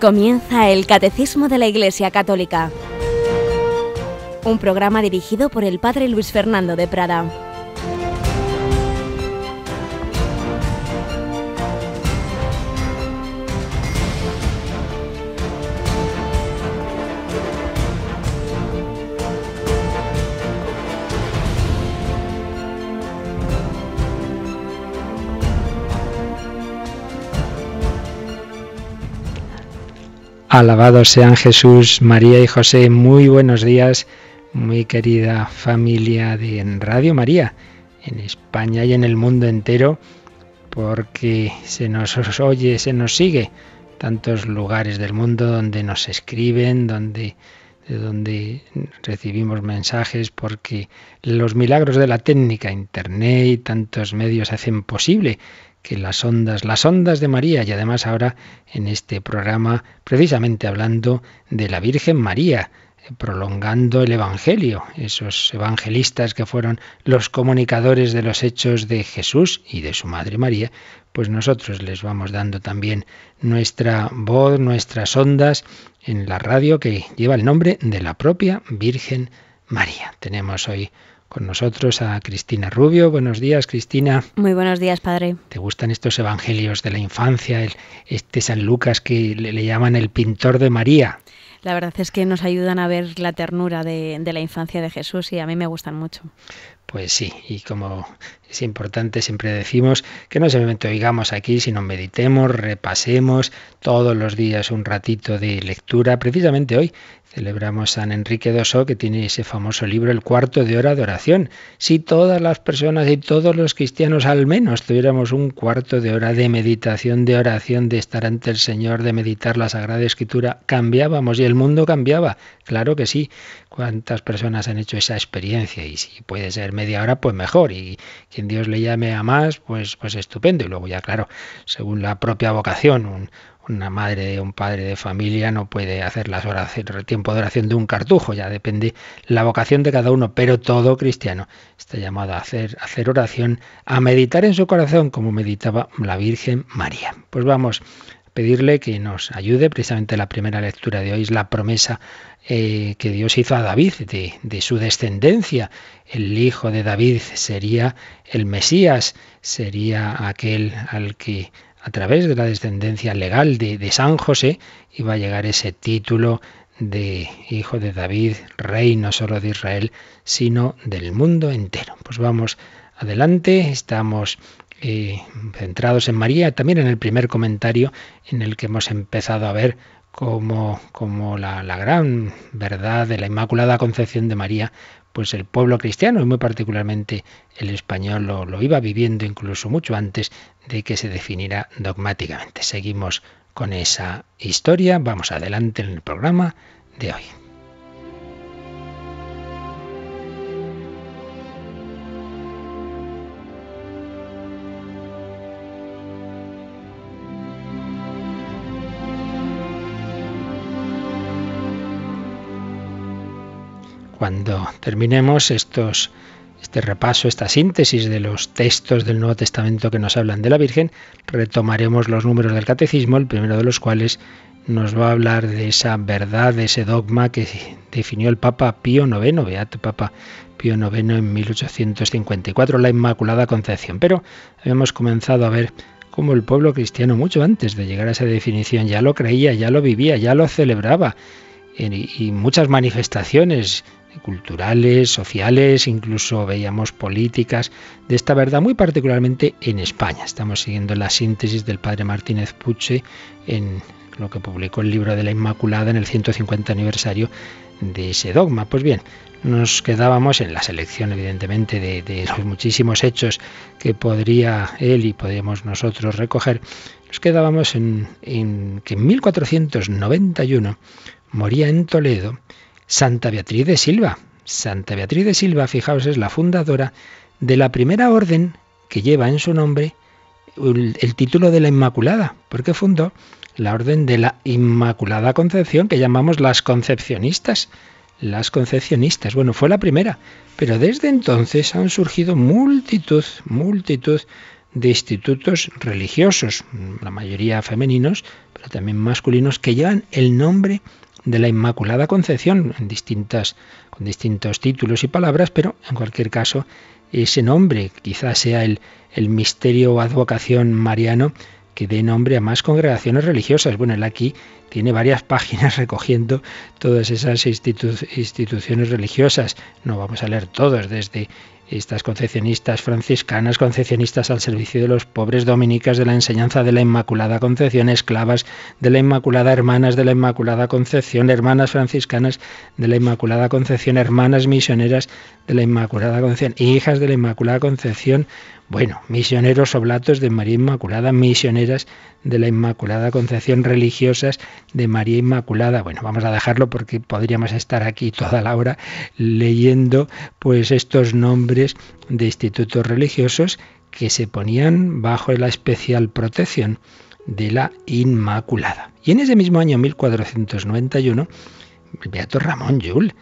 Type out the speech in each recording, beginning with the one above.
Comienza el Catecismo de la Iglesia Católica, un programa dirigido por el Padre Luis Fernando de Prada. Alabados sean Jesús, María y José. Muy buenos días, muy querida familia de Radio María, en España y en el mundo entero, porque se nos oye, se nos sigue. Tantos lugares del mundo donde nos escriben, donde, donde recibimos mensajes, porque los milagros de la técnica, Internet y tantos medios hacen posible que las ondas, las ondas de María y además ahora en este programa precisamente hablando de la Virgen María prolongando el Evangelio, esos evangelistas que fueron los comunicadores de los hechos de Jesús y de su Madre María, pues nosotros les vamos dando también nuestra voz, nuestras ondas en la radio que lleva el nombre de la propia Virgen María. Tenemos hoy con nosotros a Cristina Rubio. Buenos días, Cristina. Muy buenos días, padre. ¿Te gustan estos evangelios de la infancia? este San Lucas que le, llaman el pintor de María. La verdad es que nos ayudan a ver la ternura de, de la infancia de Jesús y a mí me gustan mucho. Pues sí, y como es importante, siempre decimos que no solamente oigamos aquí, sino meditemos, repasemos todos los días un ratito de lectura. Precisamente hoy celebramos San Enrique Doso, que tiene ese famoso libro El cuarto de hora de oración. Si todas las personas y todos los cristianos al menos tuviéramos un cuarto de hora de meditación, de oración, de estar ante el Señor, de meditar la Sagrada Escritura, cambiábamos y el mundo cambiaba. Claro que sí. ¿Cuántas personas han hecho esa experiencia? Y si puede ser media hora, pues mejor. Y quien Dios le llame a más, pues, pues estupendo. Y luego ya, claro, según la propia vocación, una madre, un padre de familia no puede hacer las horas, el tiempo de oración de un cartujo, ya depende la vocación de cada uno, pero todo cristiano está llamado a hacer, a hacer oración, a meditar en su corazón como meditaba la Virgen María. Pues vamos pedirle que nos ayude. Precisamente la primera lectura de hoy es la promesa eh, que Dios hizo a David de, su descendencia. El hijo de David sería el Mesías, sería aquel al que a través de la descendencia legal de, de, San José iba a llegar ese título de hijo de David, rey no solo de Israel, sino del mundo entero. Pues vamos adelante, estamos centrados en María, también en el primer comentario en el que hemos empezado a ver como, la, gran verdad de la Inmaculada Concepción de María, pues el pueblo cristiano y muy particularmente el español lo iba viviendo incluso mucho antes de que se definiera dogmáticamente. Seguimos con esa historia, vamos adelante en el programa de hoy. Cuando terminemos este repaso, esta síntesis de los textos del Nuevo Testamento que nos hablan de la Virgen, retomaremos los números del catecismo, el primero de los cuales nos va a hablar de esa verdad, de ese dogma que definió el Papa Pío IX, Beato Papa Pío IX en 1854, la Inmaculada Concepción. Pero habíamos comenzado a ver cómo el pueblo cristiano mucho antes de llegar a esa definición ya lo creía, ya lo vivía, ya lo celebraba. Y muchas manifestaciones culturales, sociales, incluso veíamos políticas de esta verdad, muy particularmente en España. Estamos siguiendo la síntesis del padre Martínez Puche en lo que publicó el libro de la Inmaculada en el 150 aniversario de ese dogma. Pues bien, nos quedábamos en la selección, evidentemente, de, los muchísimos hechos que podría él y podríamos nosotros recoger. Nos quedábamos en, en que en 1491 moría en Toledo Santa Beatriz de Silva. Santa Beatriz de Silva, fijaos, es la fundadora de la primera orden que lleva en su nombre el, título de la Inmaculada, porque fundó la orden de la Inmaculada Concepción, que llamamos las concepcionistas. Las concepcionistas, bueno, fue la primera, pero desde entonces han surgido multitud, multitud de institutos religiosos, la mayoría femeninos, pero también masculinos, que llevan el nombre de la Inmaculada Concepción, en distintas, con distintos títulos y palabras, pero en cualquier caso ese nombre quizás sea el, el misterio o advocación mariano que dé nombre a más congregaciones religiosas. Bueno, el aquí tiene varias páginas recogiendo todas esas instituciones religiosas. No vamos a leer todos, desde estas concepcionistas franciscanas, concepcionistas al servicio de los pobres, dominicas de la enseñanza de la Inmaculada Concepción, esclavas de la Inmaculada, hermanas de la Inmaculada Concepción, hermanas franciscanas de la Inmaculada Concepción, hermanas misioneras de la Inmaculada Concepción, hijas de la Inmaculada Concepción, bueno, misioneros oblatos de María Inmaculada, misioneras de la Inmaculada Concepción, religiosas de María Inmaculada. Bueno, vamos a dejarlo porque podríamos estar aquí toda la hora leyendo pues estos nombres de institutos religiosos que se ponían bajo la especial protección de la Inmaculada. Y en ese mismo año 1491, el Beato Ramón yul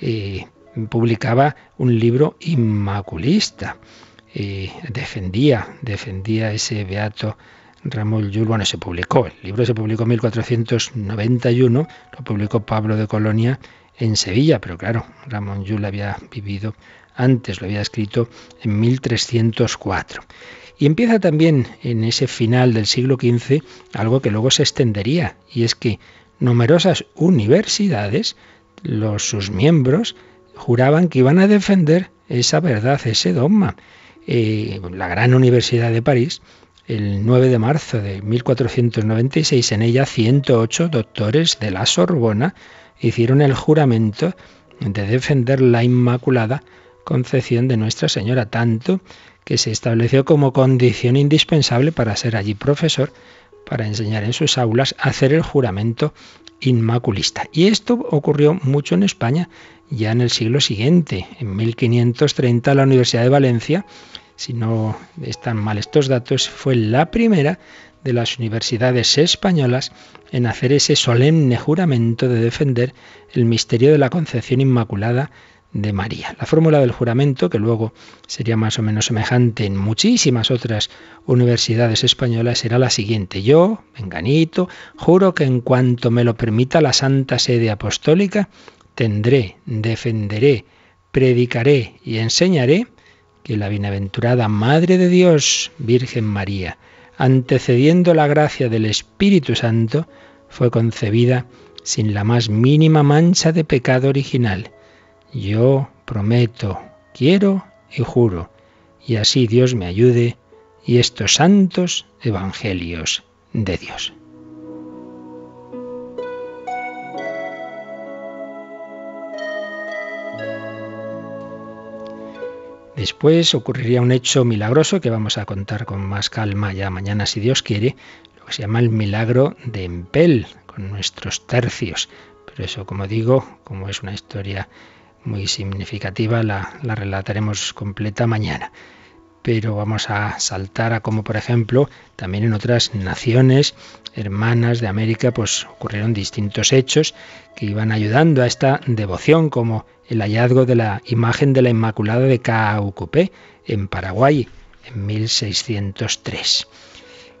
eh, publicaba un libro inmaculista. Eh, defendía, defendía ese Beato Ramón Llull, bueno, se publicó, el libro se publicó en 1491, lo publicó Pablo de Colonia en Sevilla, pero claro, Ramón Llull había vivido antes, lo había escrito en 1304. Y empieza también en ese final del siglo XV algo que luego se extendería, y es que numerosas universidades, los, sus miembros, juraban que iban a defender esa verdad, ese dogma. Eh, la gran Universidad de París el 9 de marzo de 1496. En ella 108 doctores de la Sorbona hicieron el juramento de defender la Inmaculada Concepción de Nuestra Señora, tanto que se estableció como condición indispensable para ser allí profesor, para enseñar en sus aulas, hacer el juramento inmaculista. Y esto ocurrió mucho en España ya en el siglo siguiente. En 1530 la Universidad de Valencia si no están mal estos datos, fue la primera de las universidades españolas en hacer ese solemne juramento de defender el misterio de la concepción inmaculada de María. La fórmula del juramento, que luego sería más o menos semejante en muchísimas otras universidades españolas, era la siguiente. Yo, Venganito, juro que en cuanto me lo permita la Santa Sede Apostólica, tendré, defenderé, predicaré y enseñaré que la bienaventurada Madre de Dios, Virgen María, antecediendo la gracia del Espíritu Santo, fue concebida sin la más mínima mancha de pecado original. Yo prometo, quiero y juro, y así Dios me ayude y estos santos evangelios de Dios. Después ocurriría un hecho milagroso que vamos a contar con más calma ya mañana si Dios quiere, lo que se llama el milagro de Empel, con nuestros tercios. Pero eso, como digo, como es una historia muy significativa, la, relataremos completa mañana. Pero vamos a saltar a cómo, por ejemplo, también en otras naciones hermanas de América, pues ocurrieron distintos hechos que iban ayudando a esta devoción, como el hallazgo de la imagen de la Inmaculada de Kaukupé en Paraguay, en 1603.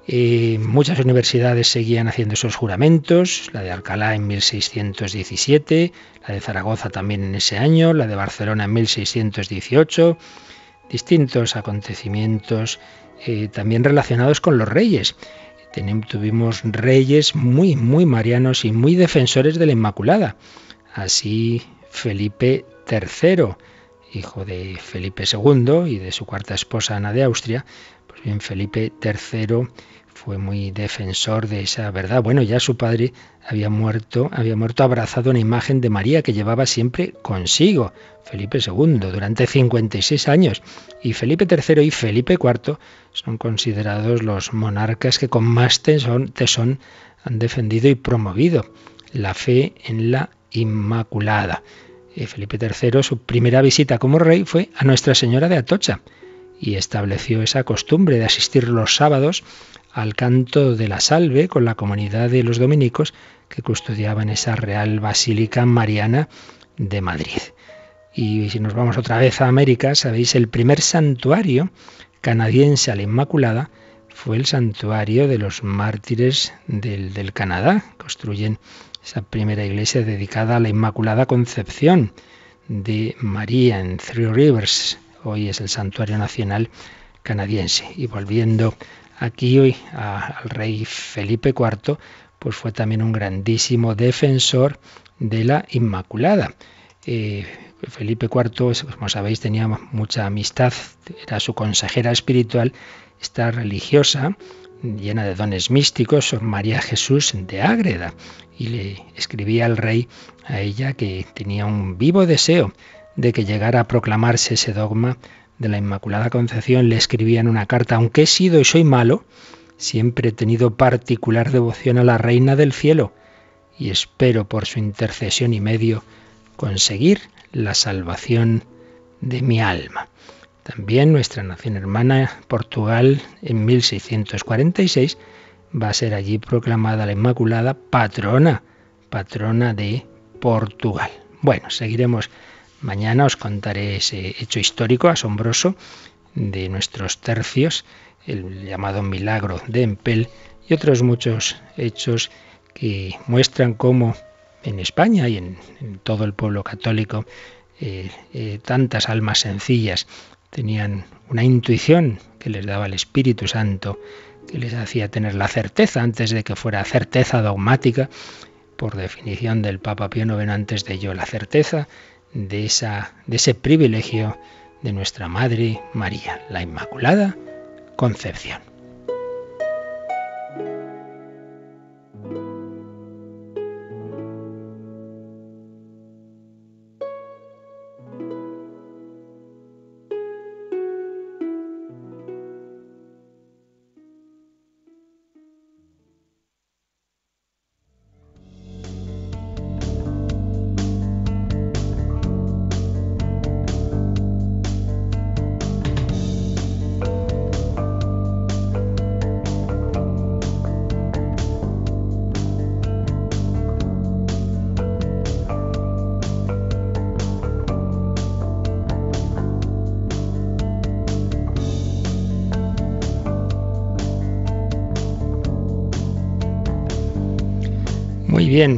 Eh, muchas universidades seguían haciendo esos juramentos, la de Alcalá en 1617, la de Zaragoza también en ese año, la de Barcelona en 1618, distintos acontecimientos eh, también relacionados con los reyes. tuvimos reyes muy, muy marianos y muy defensores de la Inmaculada. Así Felipe III, hijo de Felipe II y de su cuarta esposa Ana de Austria. Pues bien, Felipe III fue muy defensor de esa verdad. Bueno, ya su padre había muerto, había muerto abrazado una imagen de María que llevaba siempre consigo, Felipe II, durante 56 años. Y Felipe III y Felipe IV son considerados los monarcas que con más tesón, tesón han defendido y promovido la fe en la Inmaculada. Eh, Felipe III, su primera visita como rey fue a Nuestra Señora de Atocha y estableció esa costumbre de asistir los sábados al canto de la salve con la comunidad de los dominicos que custodiaban esa Real Basílica Mariana de Madrid. Y si nos vamos otra vez a América, sabéis, el primer santuario canadiense a la Inmaculada fue el santuario de los mártires del, del Canadá. Construyen esa primera iglesia dedicada a la Inmaculada Concepción de María en Three Rivers. Hoy es el Santuario Nacional Canadiense. Y volviendo aquí hoy al rey Felipe IV, pues fue también un grandísimo defensor de la Inmaculada. Eh, Felipe IV, como sabéis, tenía mucha amistad, era su consejera espiritual, esta religiosa, llena de dones místicos, María Jesús de Ágreda, y le escribía al rey a ella que tenía un vivo deseo de que llegara a proclamarse ese dogma de la Inmaculada Concepción. Le escribía en una carta, aunque he sido y soy malo, siempre he tenido particular devoción a la Reina del Cielo, y espero por su intercesión y medio conseguir la salvación de mi alma. También nuestra nación hermana Portugal en 1646 va a ser allí proclamada la Inmaculada patrona, patrona de Portugal. Bueno, seguiremos mañana, os contaré ese hecho histórico asombroso de nuestros tercios, el llamado milagro de Empel y otros muchos hechos que muestran cómo en España y en, todo el pueblo católico eh, eh, tantas almas sencillas tenían una intuición que les daba el Espíritu Santo, que les hacía tener la certeza antes de que fuera certeza dogmática, por definición del Papa Pío IX antes de yo, la certeza de, esa, de ese privilegio de nuestra Madre María, la Inmaculada Concepción.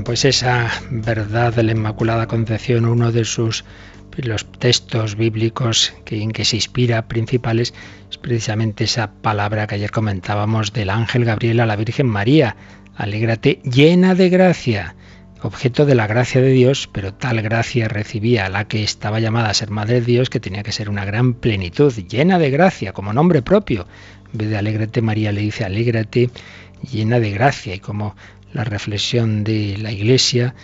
pues esa verdad de la Inmaculada Concepción, uno de sus los textos bíblicos que, en que se inspira principales es precisamente esa palabra que ayer comentábamos del ángel Gabriel a la Virgen María. Alégrate llena de gracia, objeto de la gracia de Dios, pero tal gracia recibía la que estaba llamada a ser madre de Dios que tenía que ser una gran plenitud, llena de gracia, como nombre propio. En vez de alégrate María le dice alégrate llena de gracia y como la reflexión de la Iglesia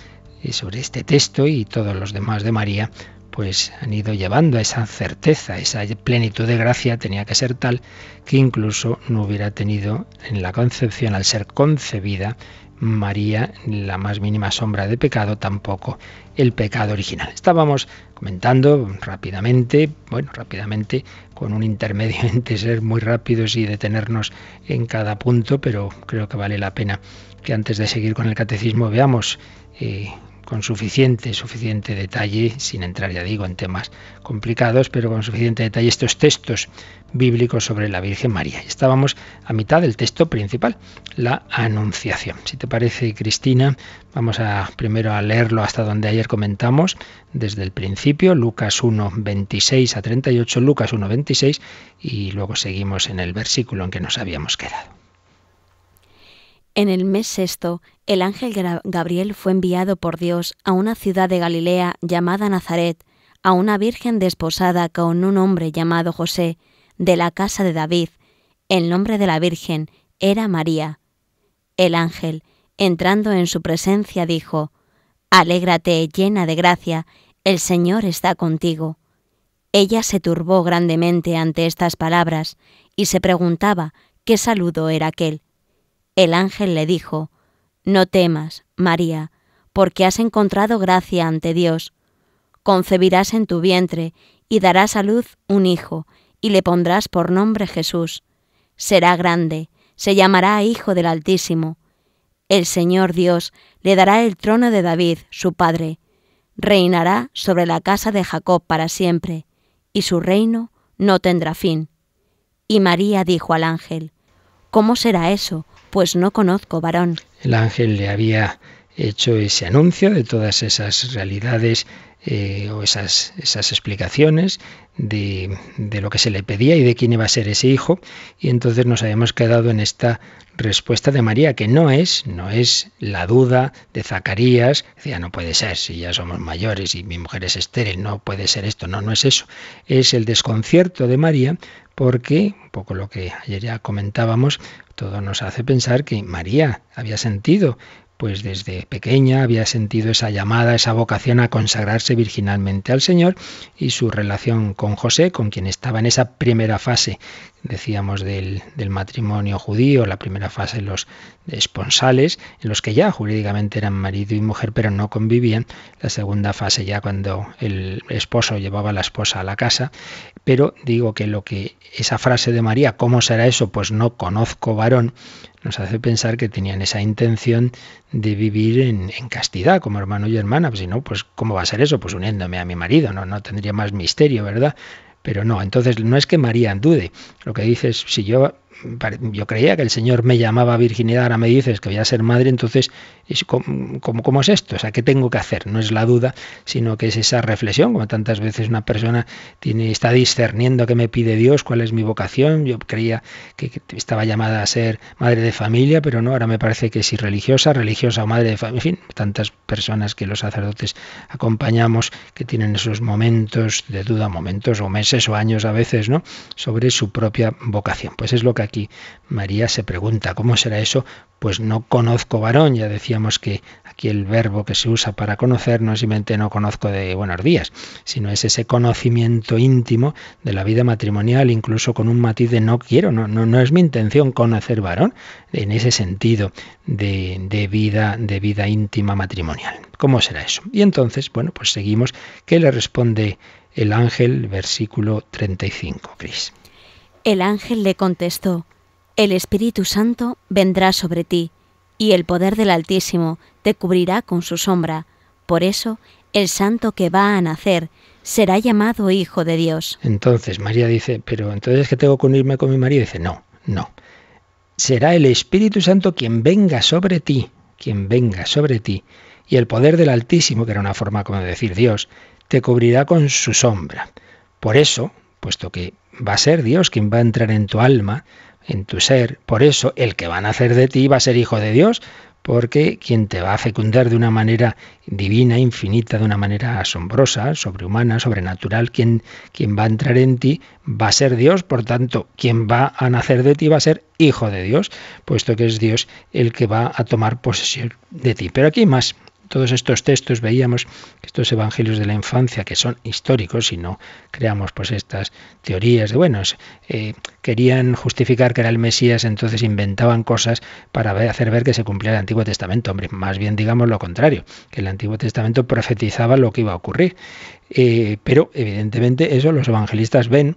eh, sobre este texto y todos los demás de María, pues han ido llevando a esa certeza, esa plenitud de gracia tenía que ser tal que incluso no hubiera tenido en la concepción, al ser concebida, María la más mínima sombra de pecado, tampoco el pecado original. Estábamos comentando rápidamente, bueno, rápidamente, con un intermedio entre ser muy rápidos y detenernos en cada punto, pero creo que vale la pena que antes de seguir con el catecismo veamos eh, con suficiente, suficiente detalle, sin entrar, ya digo, en temas complicados, pero con suficiente detalle estos textos bíblicos sobre la Virgen María. Estábamos a mitad del texto principal, la Anunciación. Si te parece, Cristina, vamos a primero a leerlo hasta donde ayer comentamos, desde el principio, Lucas 1, 26 a 38, Lucas 1, 26, y luego seguimos en el versículo en que nos habíamos quedado. En el mes sexto, el ángel Gabriel fue enviado por Dios a una ciudad de Galilea llamada Nazaret, a una virgen desposada con un hombre llamado José, de la casa de David. El nombre de la virgen era María. El ángel, entrando en su presencia, dijo, Alégrate llena de gracia, el Señor está contigo. Ella se turbó grandemente ante estas palabras y se preguntaba qué saludo era aquel. El ángel le dijo, No temas, María, porque has encontrado gracia ante Dios. Concebirás en tu vientre y darás a luz un hijo, y le pondrás por nombre Jesús. Será grande, se llamará Hijo del Altísimo. El Señor Dios le dará el trono de David, su padre. Reinará sobre la casa de Jacob para siempre, y su reino no tendrá fin. Y María dijo al ángel, ¿Cómo será eso, pues no conozco varón. El ángel le había hecho ese anuncio de todas esas realidades eh, o esas, esas explicaciones de, de, lo que se le pedía y de quién iba a ser ese hijo. Y entonces nos habíamos quedado en esta respuesta de María, que no es, no es la duda de Zacarías, decía, no puede ser, si ya somos mayores y mi mujer es estéril, no puede ser esto, no, no es eso. Es el desconcierto de María porque, un poco lo que ayer ya comentábamos, todo nos hace pensar que María había sentido pues desde pequeña había sentido esa llamada, esa vocación a consagrarse virginalmente al Señor y su relación con José, con quien estaba en esa primera fase, decíamos, del, matrimonio judío, la primera fase los esponsales, en los que ya jurídicamente eran marido y mujer, pero no convivían, la segunda fase ya cuando el esposo llevaba a la esposa a la casa, pero digo que lo que esa frase de María, ¿cómo será eso? Pues no conozco varón, nos hace pensar que tenían esa intención de vivir en, castidad como hermano y hermana. Pues si no, pues ¿cómo va a ser eso? Pues uniéndome a mi marido, no, no tendría más misterio, ¿verdad? Pero no, entonces no es que María dude. Lo que dice es, si yo yo creía que el Señor me llamaba virginidad, ahora me dices que voy a ser madre, entonces, ¿cómo, cómo, es esto? O sea, ¿qué tengo que hacer? No es la duda, sino que es esa reflexión, como tantas veces una persona tiene, está discerniendo qué me pide Dios, cuál es mi vocación. Yo creía que, estaba llamada a ser madre de familia, pero no, ahora me parece que si religiosa, religiosa o madre de familia, en fin, tantas personas que los sacerdotes acompañamos que tienen esos momentos de duda, momentos o meses o años a veces, ¿no? Sobre su propia vocación. Pues es lo que aquí María se pregunta, ¿cómo será eso? Pues no conozco varón, ya decíamos que aquí el verbo que se usa para conocer no es simplemente no conozco de buenos días, sino es ese conocimiento íntimo de la vida matrimonial, incluso con un matiz de no quiero, no, no, no es mi intención conocer varón, en ese sentido de, vida, de vida íntima matrimonial. ¿Cómo será eso? Y entonces, bueno, pues seguimos, ¿qué le responde el ángel? Versículo 35, Cris. El ángel le contestó, El Espíritu Santo vendrá sobre ti, y el poder del Altísimo te cubrirá con su sombra. Por eso, el santo que va a nacer será llamado Hijo de Dios. Entonces María dice, pero entonces que tengo que unirme con mi marido. Dice, no, no. Será el Espíritu Santo quien venga sobre ti, quien venga sobre ti, y el poder del Altísimo, que era una forma como de decir Dios, te cubrirá con su sombra. Por eso, puesto que va a ser Dios quien va a entrar en tu alma, en tu ser. Por eso el que va a nacer de ti va a ser hijo de Dios, porque quien te va a fecundar de una manera divina, infinita, de una manera asombrosa, sobrehumana, sobrenatural, quien, quien va a entrar en ti va a ser Dios, por tanto, quien va a nacer de ti va a ser hijo de Dios, puesto que es Dios el que va a tomar posesión de ti. Pero aquí más, todos estos textos veíamos estos evangelios de la infancia, que son históricos y no creamos pues estas teorías de, bueno, eh, querían justificar que era el Mesías, entonces inventaban cosas para hacer ver que se cumplía el Antiguo Testamento. Hombre, más bien digamos lo contrario, que el Antiguo Testamento profetizaba lo que iba a ocurrir. Eh, pero evidentemente eso los evangelistas ven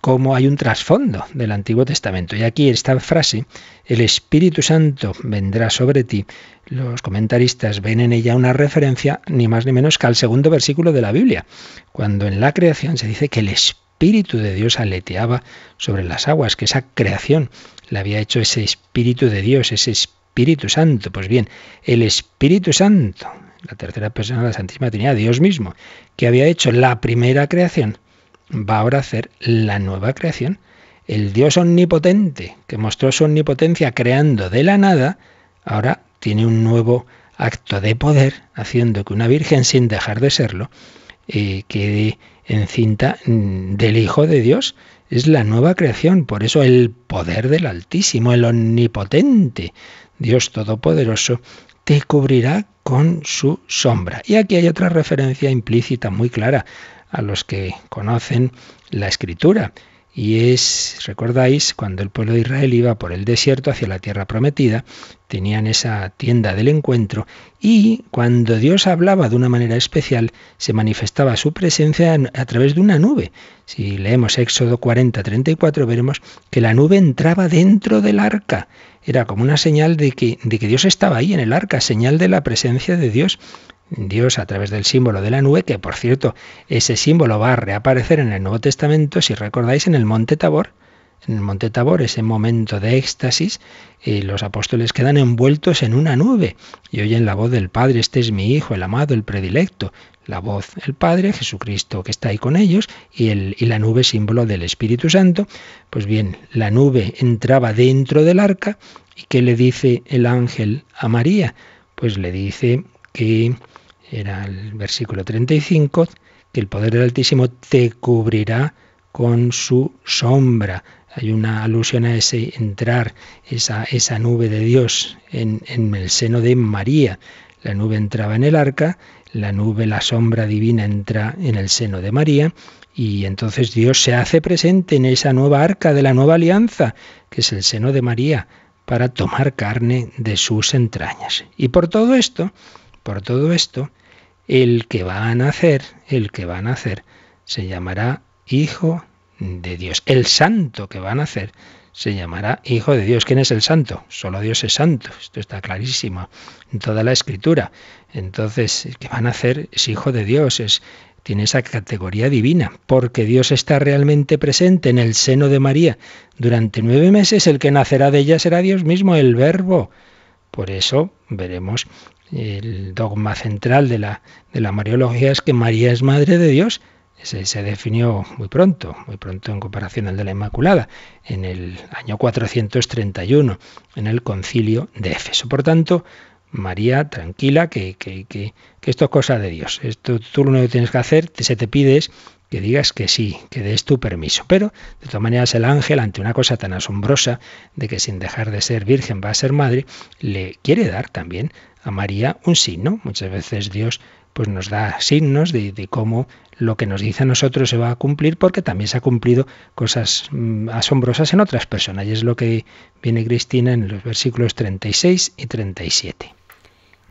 cómo hay un trasfondo del Antiguo Testamento. Y aquí esta frase, el Espíritu Santo vendrá sobre ti los comentaristas ven en ella una referencia ni más ni menos que al segundo versículo de la Biblia, cuando en la creación se dice que el Espíritu de Dios aleteaba sobre las aguas, que esa creación la había hecho ese Espíritu de Dios, ese Espíritu Santo. Pues bien, el Espíritu Santo, la tercera persona de la Santísima Trinidad, Dios mismo, que había hecho la primera creación, va ahora a hacer la nueva creación. El Dios omnipotente, que mostró su omnipotencia creando de la nada, ahora tiene un nuevo acto de poder, haciendo que una virgen, sin dejar de serlo, eh, quede encinta mm, del Hijo de Dios. Es la nueva creación, por eso el poder del Altísimo, el Omnipotente, Dios Todopoderoso, te cubrirá con su sombra. Y aquí hay otra referencia implícita muy clara a los que conocen la escritura. Y es, recordáis, cuando el pueblo de Israel iba por el desierto hacia la tierra prometida, tenían esa tienda del encuentro y cuando Dios hablaba de una manera especial se manifestaba su presencia a través de una nube. Si leemos Éxodo 40, 34 veremos que la nube entraba dentro del arca. Era como una señal de que, de que Dios estaba ahí en el arca, señal de la presencia de Dios. Dios a través del símbolo de la nube, que por cierto, ese símbolo va a reaparecer en el Nuevo Testamento, si recordáis, en el monte Tabor en el monte Tabor, ese momento de éxtasis, los apóstoles quedan envueltos en una nube y oyen la voz del Padre, este es mi Hijo, el amado, el predilecto. La voz, el Padre, Jesucristo que está ahí con ellos, y, y la nube símbolo del Espíritu Santo. Pues bien, la nube entraba dentro del arca y ¿qué le dice el ángel a María? Pues le dice que era el versículo 35, que el poder del Altísimo te cubrirá con su sombra. Hay una alusión a ese entrar, esa, esa nube de Dios en, el seno de María. La nube entraba en el arca, la nube, la sombra divina entra en el seno de María y entonces Dios se hace presente en esa nueva arca de la nueva alianza, que es el seno de María, para tomar carne de sus entrañas. Y por todo esto, por todo esto, el que va a nacer, el que va a nacer, se llamará Hijo de Dios. El santo que va a nacer se llamará Hijo de Dios. ¿Quién es el santo? Solo Dios es santo. Esto está clarísimo en toda la escritura. Entonces, el que va a nacer es Hijo de Dios, es, tiene esa categoría divina, porque Dios está realmente presente en el seno de María. Durante nueve meses el que nacerá de ella será Dios mismo, el verbo. Por eso veremos el dogma central de la, de la Mariología es que María es Madre de Dios se, definió muy pronto, muy pronto en comparación al de la Inmaculada, en el año 431, en el concilio de Éfeso. Por tanto, María, tranquila, que, esto es cosa de Dios. Esto tú lo único que tienes que hacer, te, se te pide que digas que sí, que des tu permiso. Pero, de todas maneras, el ángel, ante una cosa tan asombrosa de que sin dejar de ser virgen va a ser madre, le quiere dar también a María un signo. Muchas veces Dios pues nos da signos de, de, cómo lo que nos dice a nosotros se va a cumplir porque también se ha cumplido cosas mm, asombrosas en otras personas. Y es lo que viene Cristina en los versículos 36 y 37.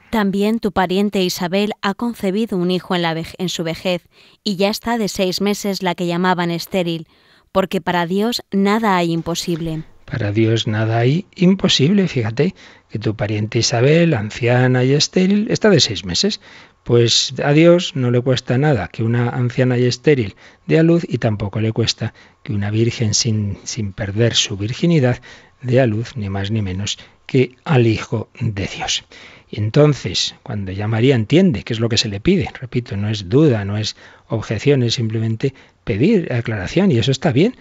También tu pariente Isabel ha concebido un hijo en, en su vejez y ya está de seis meses la que llamaban estéril, porque para Dios nada hay imposible. Para Dios nada hay imposible, fíjate, que tu pariente Isabel, anciana y estéril, está de seis meses, pues a Dios no le cuesta nada que una anciana y estéril dé a luz y tampoco le cuesta que una virgen sin, sin perder su virginidad dé a luz ni más ni menos que al Hijo de Dios. Y entonces, cuando ya María entiende qué es lo que se le pide, repito, no es duda, no es objeción es simplemente pedir aclaración y eso está bien.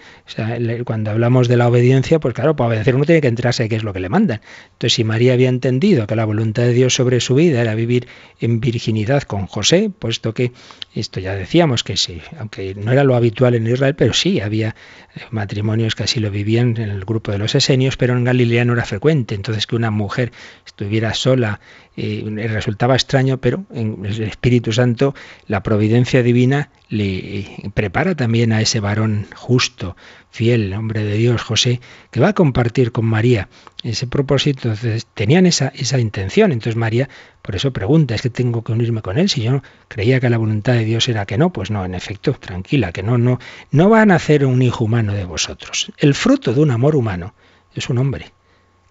cuando hablamos de la obediencia, pues claro, para obedecer uno tiene que entrarse a qué es lo que le mandan. Entonces, si María había entendido que la voluntad de Dios sobre su vida era vivir en virginidad con José, puesto que esto ya decíamos que sí, aunque no era lo habitual en Israel, pero sí había eh, matrimonios que así lo vivían en el grupo de los esenios, pero en Galilea no era frecuente. Entonces, que una mujer estuviera sola eh, resultaba extraño, pero en el Espíritu Santo, la providencia divina, le eh, prepara también a ese varón justo, fiel, hombre de Dios, José, que va a compartir con María ese propósito. Entonces, tenían esa, esa intención. Entonces María, por eso pregunta, ¿es que tengo que unirme con él? Si yo creía que la voluntad de Dios era que no, pues no, en efecto, tranquila, que no, no, no va a nacer un hijo humano de vosotros. El fruto de un amor humano es un hombre.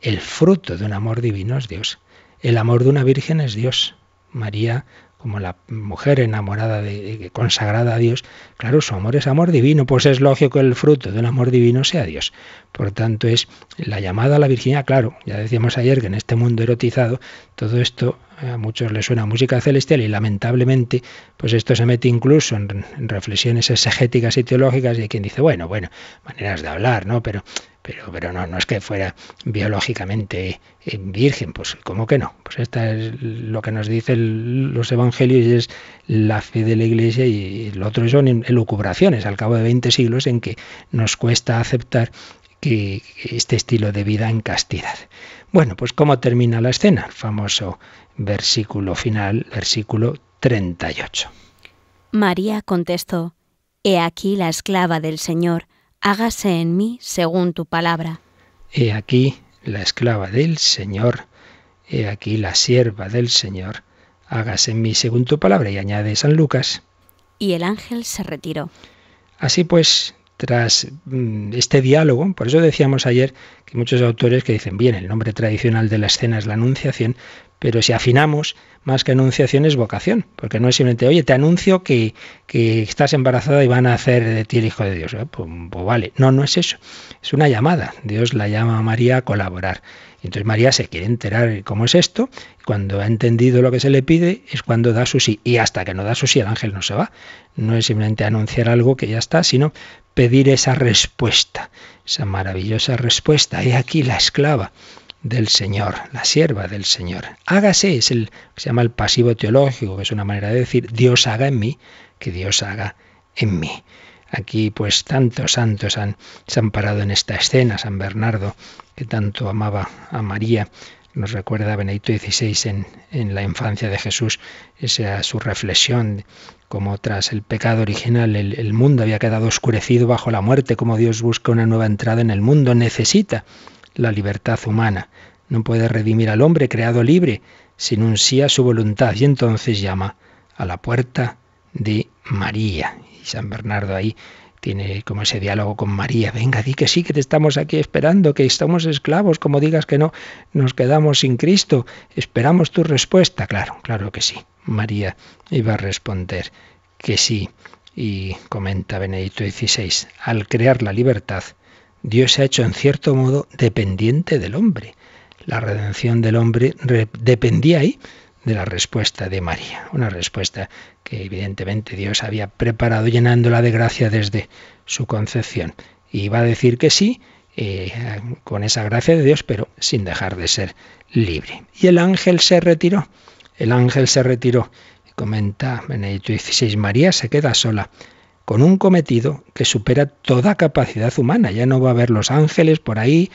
El fruto de un amor divino es Dios. El amor de una virgen es Dios. María, como la mujer enamorada, de, eh, consagrada a Dios, claro, su amor es amor divino, pues es lógico que el fruto de un amor divino sea Dios. Por tanto, es la llamada a la virgen. claro, ya decíamos ayer que en este mundo erotizado todo esto a muchos les suena música celestial y lamentablemente pues esto se mete incluso en, reflexiones exegéticas y teológicas hay quien dice, bueno, bueno, maneras de hablar, ¿no? Pero pero, pero no, no es que fuera biológicamente eh, virgen, pues ¿cómo que no? Pues esta es lo que nos dicen los evangelios y es la fe de la iglesia y lo otro son elucubraciones al cabo de 20 siglos en que nos cuesta aceptar que este estilo de vida en castidad. Bueno, pues ¿cómo termina la escena? famoso versículo final, versículo 38. María contestó, He aquí la esclava del Señor, hágase en mí según tu palabra. He aquí la esclava del Señor, he aquí la sierva del Señor, hágase en mí según tu palabra. Y añade San Lucas. Y el ángel se retiró. Así pues, tras mm, este diálogo, por eso decíamos ayer que muchos autores que dicen, bien, el nombre tradicional de la escena es la Anunciación, pero si afinamos, más que anunciación es vocación, porque no es simplemente, oye, te anuncio que, que estás embarazada y van a hacer de ti el Hijo de Dios. Eh, pues, pues, vale, no, no es eso, es una llamada. Dios la llama a María a colaborar. Entonces María se quiere enterar cómo es esto, cuando ha entendido lo que se le pide es cuando da su sí, y hasta que no da su sí el ángel no se va. No es simplemente anunciar algo que ya está, sino pedir esa respuesta, esa maravillosa respuesta. He aquí la esclava del Señor, la sierva del Señor. Hágase, es el que se llama el pasivo teológico, que es una manera de decir Dios haga en mí, que Dios haga en mí. Aquí pues tantos santos han, se han parado en esta escena, San Bernardo, que tanto amaba a María, nos recuerda Benedicto XVI en, la infancia de Jesús esa su reflexión, como tras el pecado original el, el mundo había quedado oscurecido bajo la muerte, como Dios busca una nueva entrada en el mundo, necesita la libertad humana. No puede redimir al hombre creado libre sin un sí a su voluntad y entonces llama a la puerta de María. Y San Bernardo ahí tiene como ese diálogo con María, venga, di que sí, que te estamos aquí esperando, que estamos esclavos, como digas que no, nos quedamos sin Cristo, esperamos tu respuesta, claro, claro que sí. María iba a responder que sí, y comenta Benedicto XVI, al crear la libertad, Dios se ha hecho en cierto modo dependiente del hombre. La redención del hombre dependía ahí de la respuesta de María, una respuesta que evidentemente Dios había preparado llenándola de gracia desde su concepción. Y va a decir que sí, eh, con esa gracia de Dios, pero sin dejar de ser libre. Y el ángel se retiró, el ángel se retiró, comenta Benedicto XVI, María se queda sola con un cometido que supera toda capacidad humana. Ya no va a haber los ángeles por ahí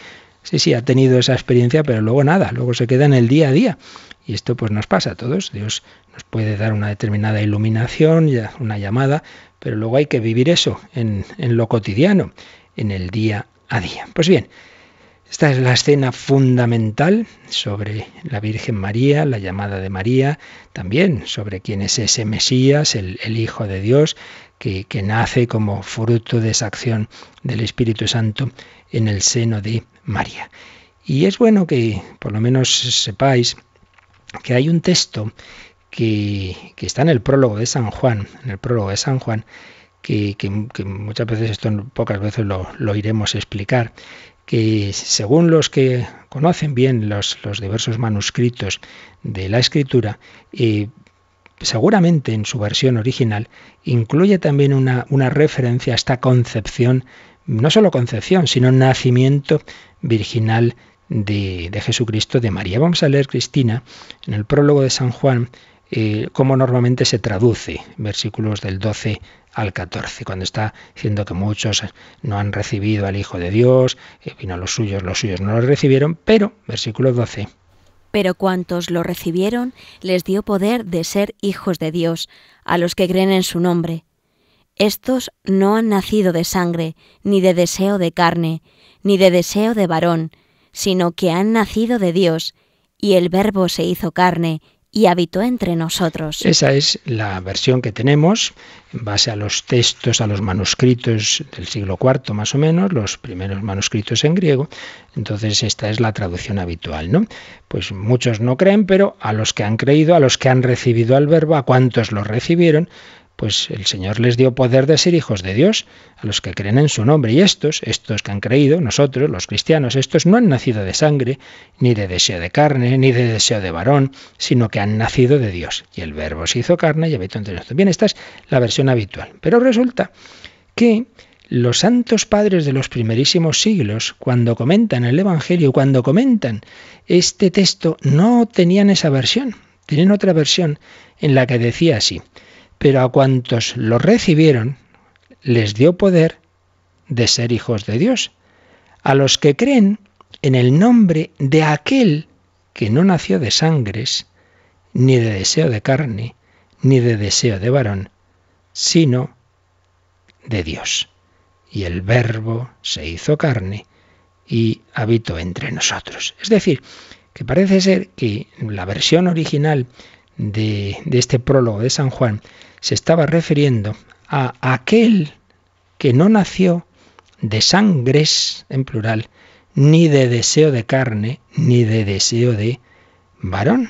Sí, sí, ha tenido esa experiencia, pero luego nada, luego se queda en el día a día. Y esto pues nos pasa a todos. Dios nos puede dar una determinada iluminación, una llamada, pero luego hay que vivir eso en, lo cotidiano, en el día a día. Pues bien, esta es la escena fundamental sobre la Virgen María, la llamada de María, también sobre quién es ese Mesías, el, Hijo de Dios, que, que, nace como fruto de esa acción del Espíritu Santo en el seno de María. Y es bueno que por lo menos sepáis que hay un texto que, está en el prólogo de San Juan, en el prólogo de San Juan, que, muchas veces, esto pocas veces lo, iremos a explicar, que según los que conocen bien los, diversos manuscritos de la escritura, eh, seguramente en su versión original incluye también una, una referencia a esta concepción no solo concepción, sino nacimiento virginal de, de Jesucristo de María. Vamos a leer, Cristina, en el prólogo de San Juan, eh, cómo normalmente se traduce versículos del 12 al 14, cuando está diciendo que muchos no han recibido al Hijo de Dios, vino a los suyos, los suyos no lo recibieron, pero, versículo 12. Pero cuantos lo recibieron, les dio poder de ser hijos de Dios, a los que creen en su nombre estos no han nacido de sangre, ni de deseo de carne, ni de deseo de varón, sino que han nacido de Dios, y el Verbo se hizo carne y habitó entre nosotros. Esa es la versión que tenemos en base a los textos, a los manuscritos del siglo IV más o menos, los primeros manuscritos en griego. Entonces esta es la traducción habitual, ¿no? Pues muchos no creen, pero a los que han creído, a los que han recibido al verbo, a cuantos lo recibieron, pues el Señor les dio poder de ser hijos de Dios a los que creen en su nombre. Y estos, estos que han creído, nosotros, los cristianos, estos no han nacido de sangre, ni de deseo de carne, ni de deseo de varón, sino que han nacido de Dios. Y el verbo se hizo carne y habitó entre nosotros. Bien, esta es la versión habitual. Pero resulta que los santos padres de los primerísimos siglos, cuando comentan el Evangelio, cuando comentan este texto, no tenían esa versión, Tienen otra versión en la que decía así, pero a cuantos lo recibieron les dio poder de ser hijos de Dios, a los que creen en el nombre de aquel que no nació de sangres, ni de deseo de carne, ni de deseo de varón, sino de Dios. Y el verbo se hizo carne y habitó entre nosotros. Es decir, que parece ser que la versión original de, este prólogo de San Juan se estaba refiriendo a aquel que no nació de sangres, en plural, ni de deseo de carne, ni de deseo de varón.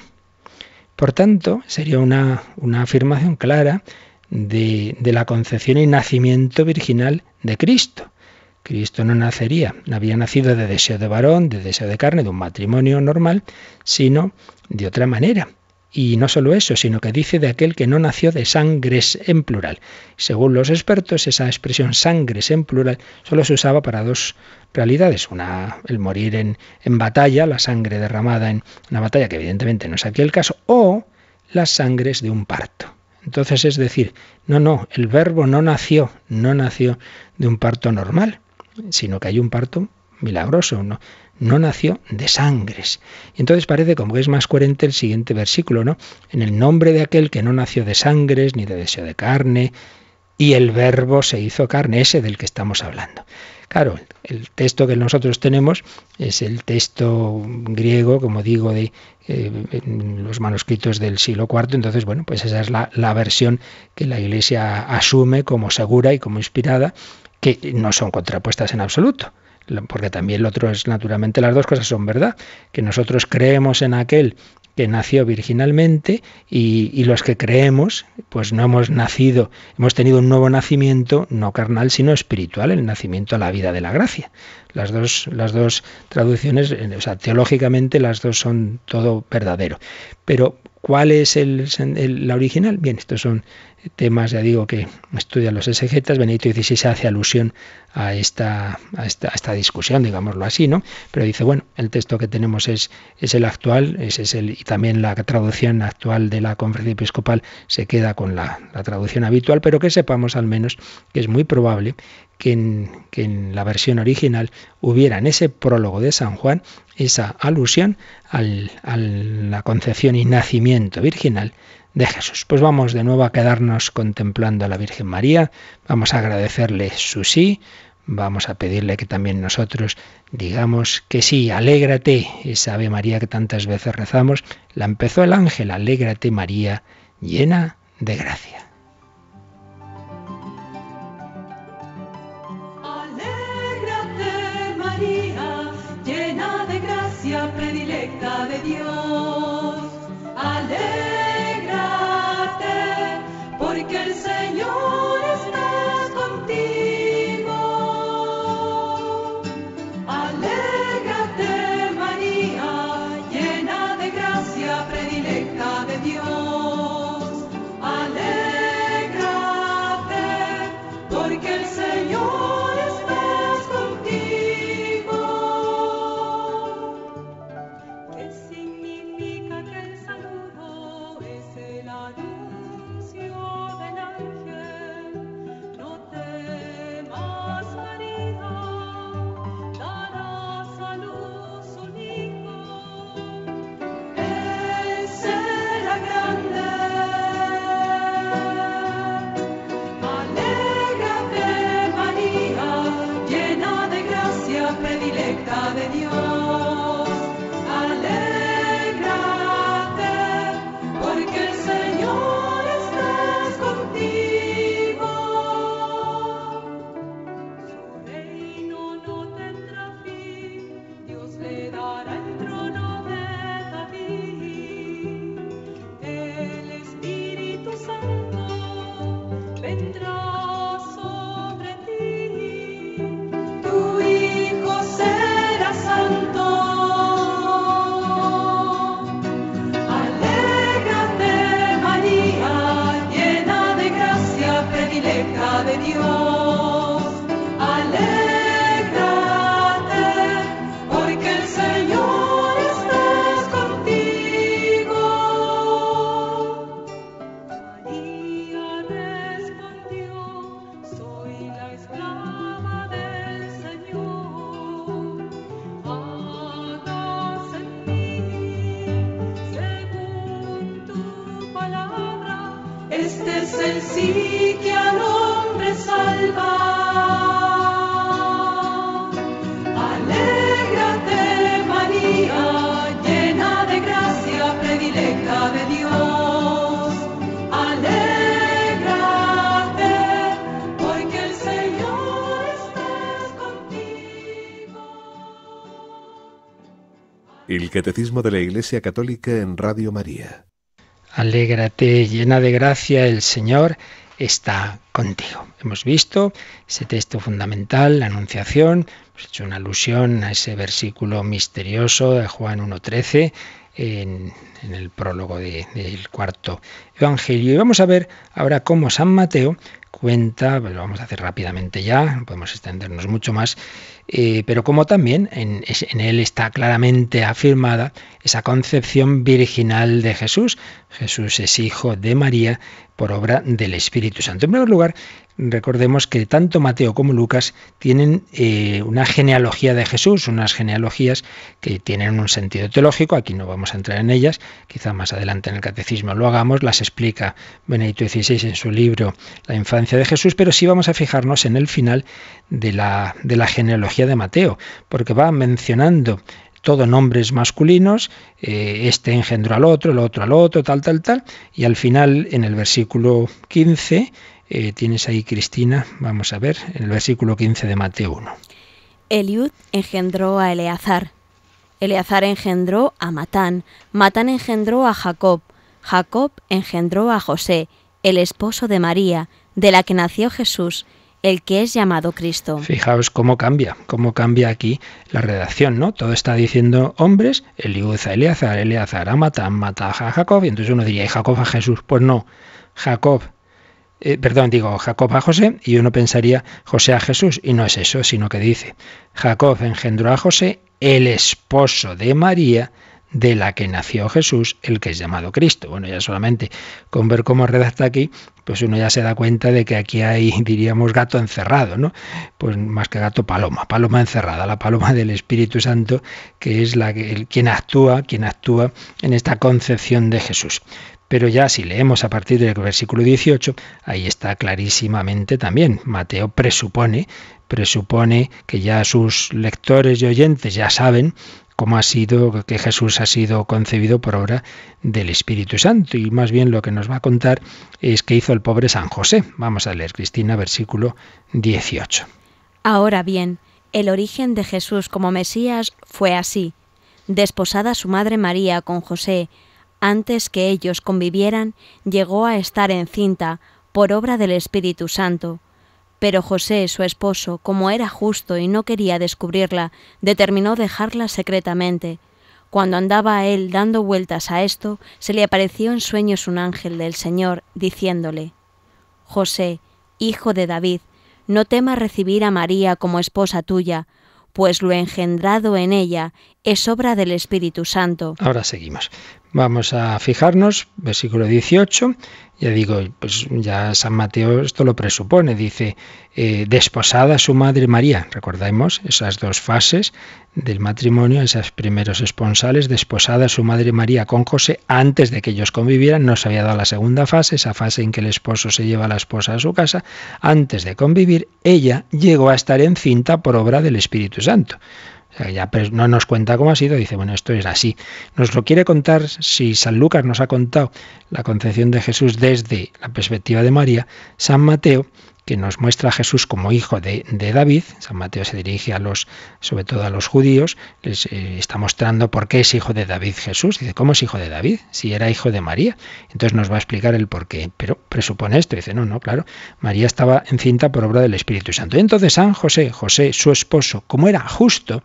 Por tanto, sería una, una afirmación clara de, de, la concepción y nacimiento virginal de Cristo. Cristo no nacería, no había nacido de deseo de varón, de deseo de carne, de un matrimonio normal, sino de otra manera. Y no solo eso, sino que dice de aquel que no nació de sangres en plural. Según los expertos, esa expresión sangres en plural solo se usaba para dos realidades. Una, el morir en, batalla, la sangre derramada en una batalla, que evidentemente no es aquí el caso, o las sangres de un parto. Entonces es decir, no, no, el verbo no nació, no nació de un parto normal, sino que hay un parto milagroso, ¿no? no nació de sangres. entonces parece como que es más coherente el siguiente versículo, ¿no? En el nombre de aquel que no nació de sangres, ni de deseo de carne, y el verbo se hizo carne, ese del que estamos hablando. Claro, el texto que nosotros tenemos es el texto griego, como digo, de eh, los manuscritos del siglo IV, entonces, bueno, pues esa es la versión que la Iglesia asume como segura y como inspirada, que no son contrapuestas en absoluto porque también lo otro es naturalmente las dos cosas son verdad, que nosotros creemos en aquel que nació virginalmente y, los que creemos, pues no hemos nacido, hemos tenido un nuevo nacimiento, no carnal, sino espiritual, el nacimiento a la vida de la gracia. Las dos, las dos traducciones, eh, o sea, teológicamente las dos son todo verdadero. Pero ¿Cuál es el, la original? Bien, estos son temas, ya digo, que estudian los exegetas. Benito XVI hace alusión a esta, esta, discusión, digámoslo así, ¿no? Pero dice, bueno, el texto que tenemos es, es el actual, ese es el, y también la traducción actual de la conferencia episcopal se queda con la, la traducción habitual, pero que sepamos al menos que es muy probable que en, la versión original hubiera en ese prólogo de San Juan esa alusión al, a la concepción y nacimiento virginal de Jesús. Pues vamos de nuevo a quedarnos contemplando a la Virgen María, vamos a agradecerle su sí, vamos a pedirle que también nosotros digamos que sí, alégrate, esa Ave María que tantas veces rezamos, la empezó el ángel, alégrate María, llena de gracia. Catecismo de la Iglesia Católica en Radio María. Alégrate, llena de gracia, el Señor está contigo. Hemos visto ese texto fundamental, la Anunciación, hemos hecho una alusión a ese versículo misterioso de Juan 1.13 en, el prólogo del cuarto Evangelio. Y vamos a ver ahora cómo San Mateo cuenta, lo vamos a hacer rápidamente ya, podemos extendernos mucho más, eh, pero como también en, él está claramente afirmada esa concepción virginal de Jesús. Jesús es hijo de María por obra del Espíritu Santo. En primer lugar, recordemos que tanto Mateo como Lucas tienen eh, una genealogía de Jesús, unas genealogías que tienen un sentido teológico, aquí no vamos a entrar en ellas, quizá más adelante en el catecismo lo hagamos, las explica Benedicto XVI en su libro La infancia de Jesús, pero sí vamos a fijarnos en el final de la genealogía de Mateo, porque va mencionando todo nombres masculinos, eh, este engendró al otro, el otro al otro, tal, tal, tal, y al final en el versículo 15, eh, tienes ahí Cristina, vamos a ver, en el versículo 15 de Mateo 1. Eliud engendró a Eleazar, Eleazar engendró a Matán, Matán engendró a Jacob, Jacob engendró a José, el esposo de María, de la que nació Jesús, el que es llamado Cristo. Fijaos cómo cambia, cómo cambia aquí la redacción, ¿no? Todo está diciendo hombres, Eliuza, Eleazar, Eleazar, a mata a Jacob, y entonces uno diría, ¿y Jacob a Jesús? Pues no, Jacob eh, perdón, digo Jacob a José y uno pensaría José a Jesús y no es eso, sino que dice Jacob engendró a José, el esposo de María, de la que nació Jesús, el que es llamado Cristo. Bueno, ya solamente con ver cómo redacta aquí, pues uno ya se da cuenta de que aquí hay, diríamos, gato encerrado, ¿no? Pues más que gato, paloma, paloma encerrada, la paloma del Espíritu Santo, que es la que, quien actúa, quien actúa en esta concepción de Jesús. Pero ya si leemos a partir del versículo 18, ahí está clarísimamente también. Mateo presupone, presupone que ya sus lectores y oyentes ya saben cómo ha sido que Jesús ha sido concebido por obra del Espíritu Santo. Y más bien lo que nos va a contar es que hizo el pobre San José. Vamos a leer Cristina, versículo 18. Ahora bien, el origen de Jesús como Mesías fue así. Desposada su madre María con José, antes que ellos convivieran, llegó a estar encinta por obra del Espíritu Santo pero José, su esposo, como era justo y no quería descubrirla, determinó dejarla secretamente. Cuando andaba él dando vueltas a esto, se le apareció en sueños un ángel del Señor, diciéndole, José, hijo de David, no temas recibir a María como esposa tuya, pues lo engendrado en ella es obra del Espíritu Santo. Ahora seguimos. Vamos a fijarnos, versículo 18, ya digo, pues ya San Mateo esto lo presupone, dice, eh, desposada su madre María, recordemos esas dos fases del matrimonio, esas primeros esponsales, desposada su madre María con José antes de que ellos convivieran, no se había dado la segunda fase, esa fase en que el esposo se lleva a la esposa a su casa, antes de convivir, ella llegó a estar encinta por obra del Espíritu Santo. O ya no nos cuenta cómo ha sido, dice, bueno, esto es así. Nos lo quiere contar, si San Lucas nos ha contado la concepción de Jesús desde la perspectiva de María, San Mateo que nos muestra a Jesús como hijo de, David. San Mateo se dirige a los, sobre todo a los judíos, les eh, está mostrando por qué es hijo de David Jesús. Dice, ¿cómo es hijo de David? Si era hijo de María. Entonces nos va a explicar el por qué. Pero presupone esto. Dice, no, no, claro. María estaba encinta por obra del Espíritu Santo. entonces San José, José, su esposo, como era justo,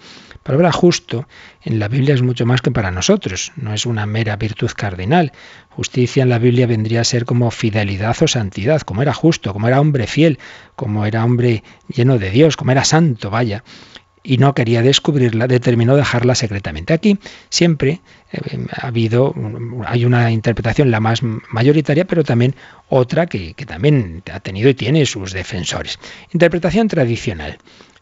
palabra justo en la Biblia es mucho más que para nosotros, no es una mera virtud cardinal. Justicia en la Biblia vendría a ser como fidelidad o santidad, como era justo, como era hombre fiel, como era hombre lleno de Dios, como era santo, vaya. Y no quería descubrirla, determinó dejarla secretamente. Aquí siempre eh, ha habido, hay una interpretación la más mayoritaria, pero también otra que, que también ha tenido y tiene sus defensores. Interpretación tradicional.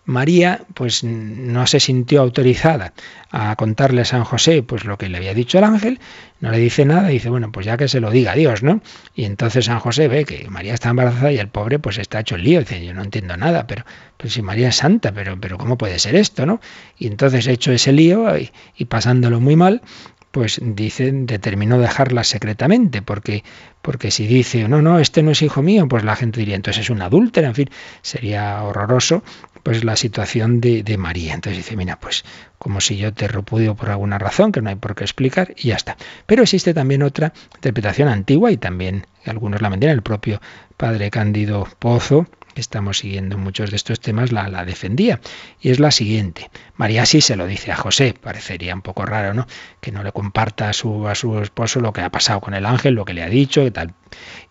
María, pues no se sintió autorizada a contarle a San José pues lo que le había dicho el ángel, no le dice nada, dice, bueno, pues ya que se lo diga a Dios, ¿no? Y entonces San José ve que María está embarazada y el pobre pues está hecho el lío, dice, yo no entiendo nada, pero pues si María es santa, pero, pero ¿cómo puede ser esto, no? Y entonces hecho ese lío y, pasándolo muy mal, pues dicen, determinó dejarla secretamente, porque, porque si dice, no, no, este no es hijo mío, pues la gente diría, entonces es una adúltera, en fin, sería horroroso pues la situación de, María. Entonces dice, mira, pues como si yo te repudio por alguna razón que no hay por qué explicar y ya está. Pero existe también otra interpretación antigua y también algunos la mentirán, el propio padre Cándido Pozo, que estamos siguiendo muchos de estos temas, la, la defendía. Y es la siguiente. María sí se lo dice a José, parecería un poco raro, ¿no? Que no le comparta a su, a su esposo lo que ha pasado con el ángel, lo que le ha dicho, y tal.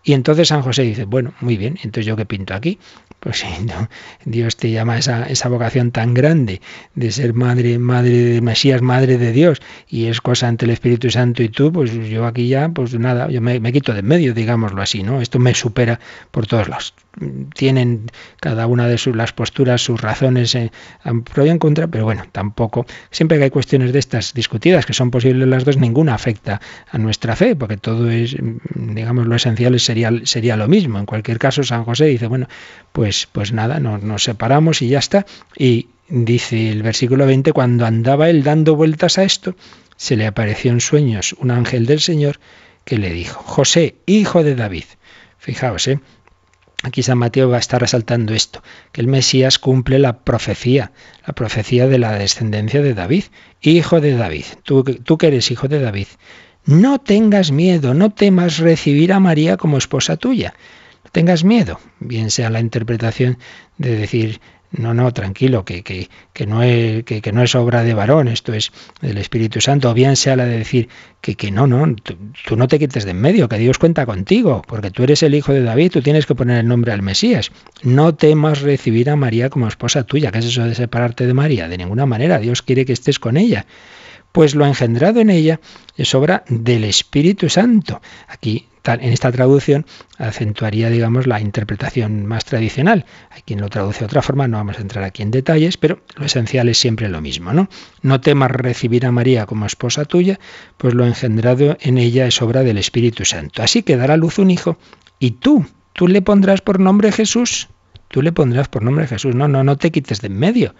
Y entonces San José dice, bueno, muy bien, entonces yo qué pinto aquí, pues sí, ¿no? Dios te llama esa, esa vocación tan grande de ser madre, madre de Mesías, madre de Dios, y es cosa ante el Espíritu Santo y tú, pues yo aquí ya, pues nada, yo me, quito de medio, digámoslo así, ¿no? Esto me supera por todos los... Tienen cada una de sus, las posturas, sus razones eh, pro y en contra, pero bueno, tampoco. Siempre que hay cuestiones de estas discutidas, que son posibles las dos, ninguna afecta a nuestra fe, porque todo es, mm, digamos, lo esencial sería, sería lo mismo. En cualquier caso, San José dice, bueno, pues pues, pues, nada, nos separamos y ya está. Y dice el versículo 20, cuando andaba él dando vueltas a esto, se le apareció en sueños un ángel del Señor que le dijo, José, hijo de David. Fijaos, ¿eh? Aquí San Mateo va a estar resaltando esto, que el Mesías cumple la profecía, la profecía de la descendencia de David, hijo de David, tú, tú que eres hijo de David. No tengas miedo, no temas recibir a María como esposa tuya, tengas miedo, bien sea la interpretación de decir no, no, tranquilo, que, que, no es, que, no es obra de varón, esto es del Espíritu Santo, o bien sea la de decir que, que no, no, tú, no te quites de en medio, que Dios cuenta contigo, porque tú eres el hijo de David, tú tienes que poner el nombre al Mesías. No temas recibir a María como esposa tuya, que es eso de separarte de María? De ninguna manera, Dios quiere que estés con ella. Pues lo engendrado en ella es obra del Espíritu Santo. Aquí en esta traducción acentuaría, digamos, la interpretación más tradicional. Hay quien lo traduce de otra forma, no vamos a entrar aquí en detalles, pero lo esencial es siempre lo mismo, ¿no? No temas recibir a María como esposa tuya, pues lo engendrado en ella es obra del Espíritu Santo. Así que dará luz un hijo, y tú, tú le pondrás por nombre Jesús. Tú le pondrás por nombre Jesús. No, no, no te quites de en medio.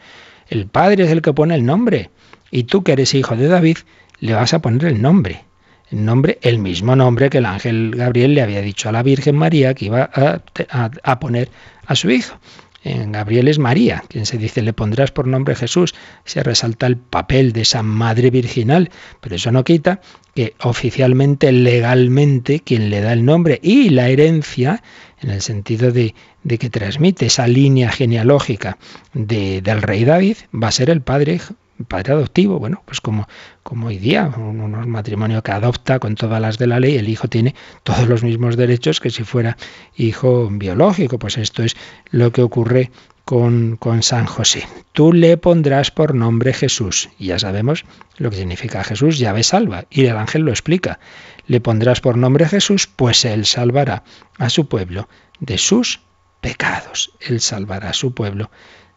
El Padre es el que pone el nombre. Y tú que eres hijo de David, le vas a poner el nombre el nombre, el mismo nombre que el ángel Gabriel le había dicho a la Virgen María que iba a, poner a su hijo. En Gabriel es María, quien se dice le pondrás por nombre Jesús. Se resalta el papel de esa madre virginal, pero eso no quita que oficialmente, legalmente, quien le da el nombre y la herencia, en el sentido de, de que transmite esa línea genealógica de, del rey David, va a ser el padre padre adoptivo, bueno, pues como, como hoy día, un, matrimonio que adopta con todas las de la ley, el hijo tiene todos los mismos derechos que si fuera hijo biológico. Pues esto es lo que ocurre con, con San José. Tú le pondrás por nombre Jesús. Y ya sabemos lo que significa Jesús, llave salva. Y el ángel lo explica. Le pondrás por nombre Jesús, pues él salvará a su pueblo de sus pecados. Él salvará a su pueblo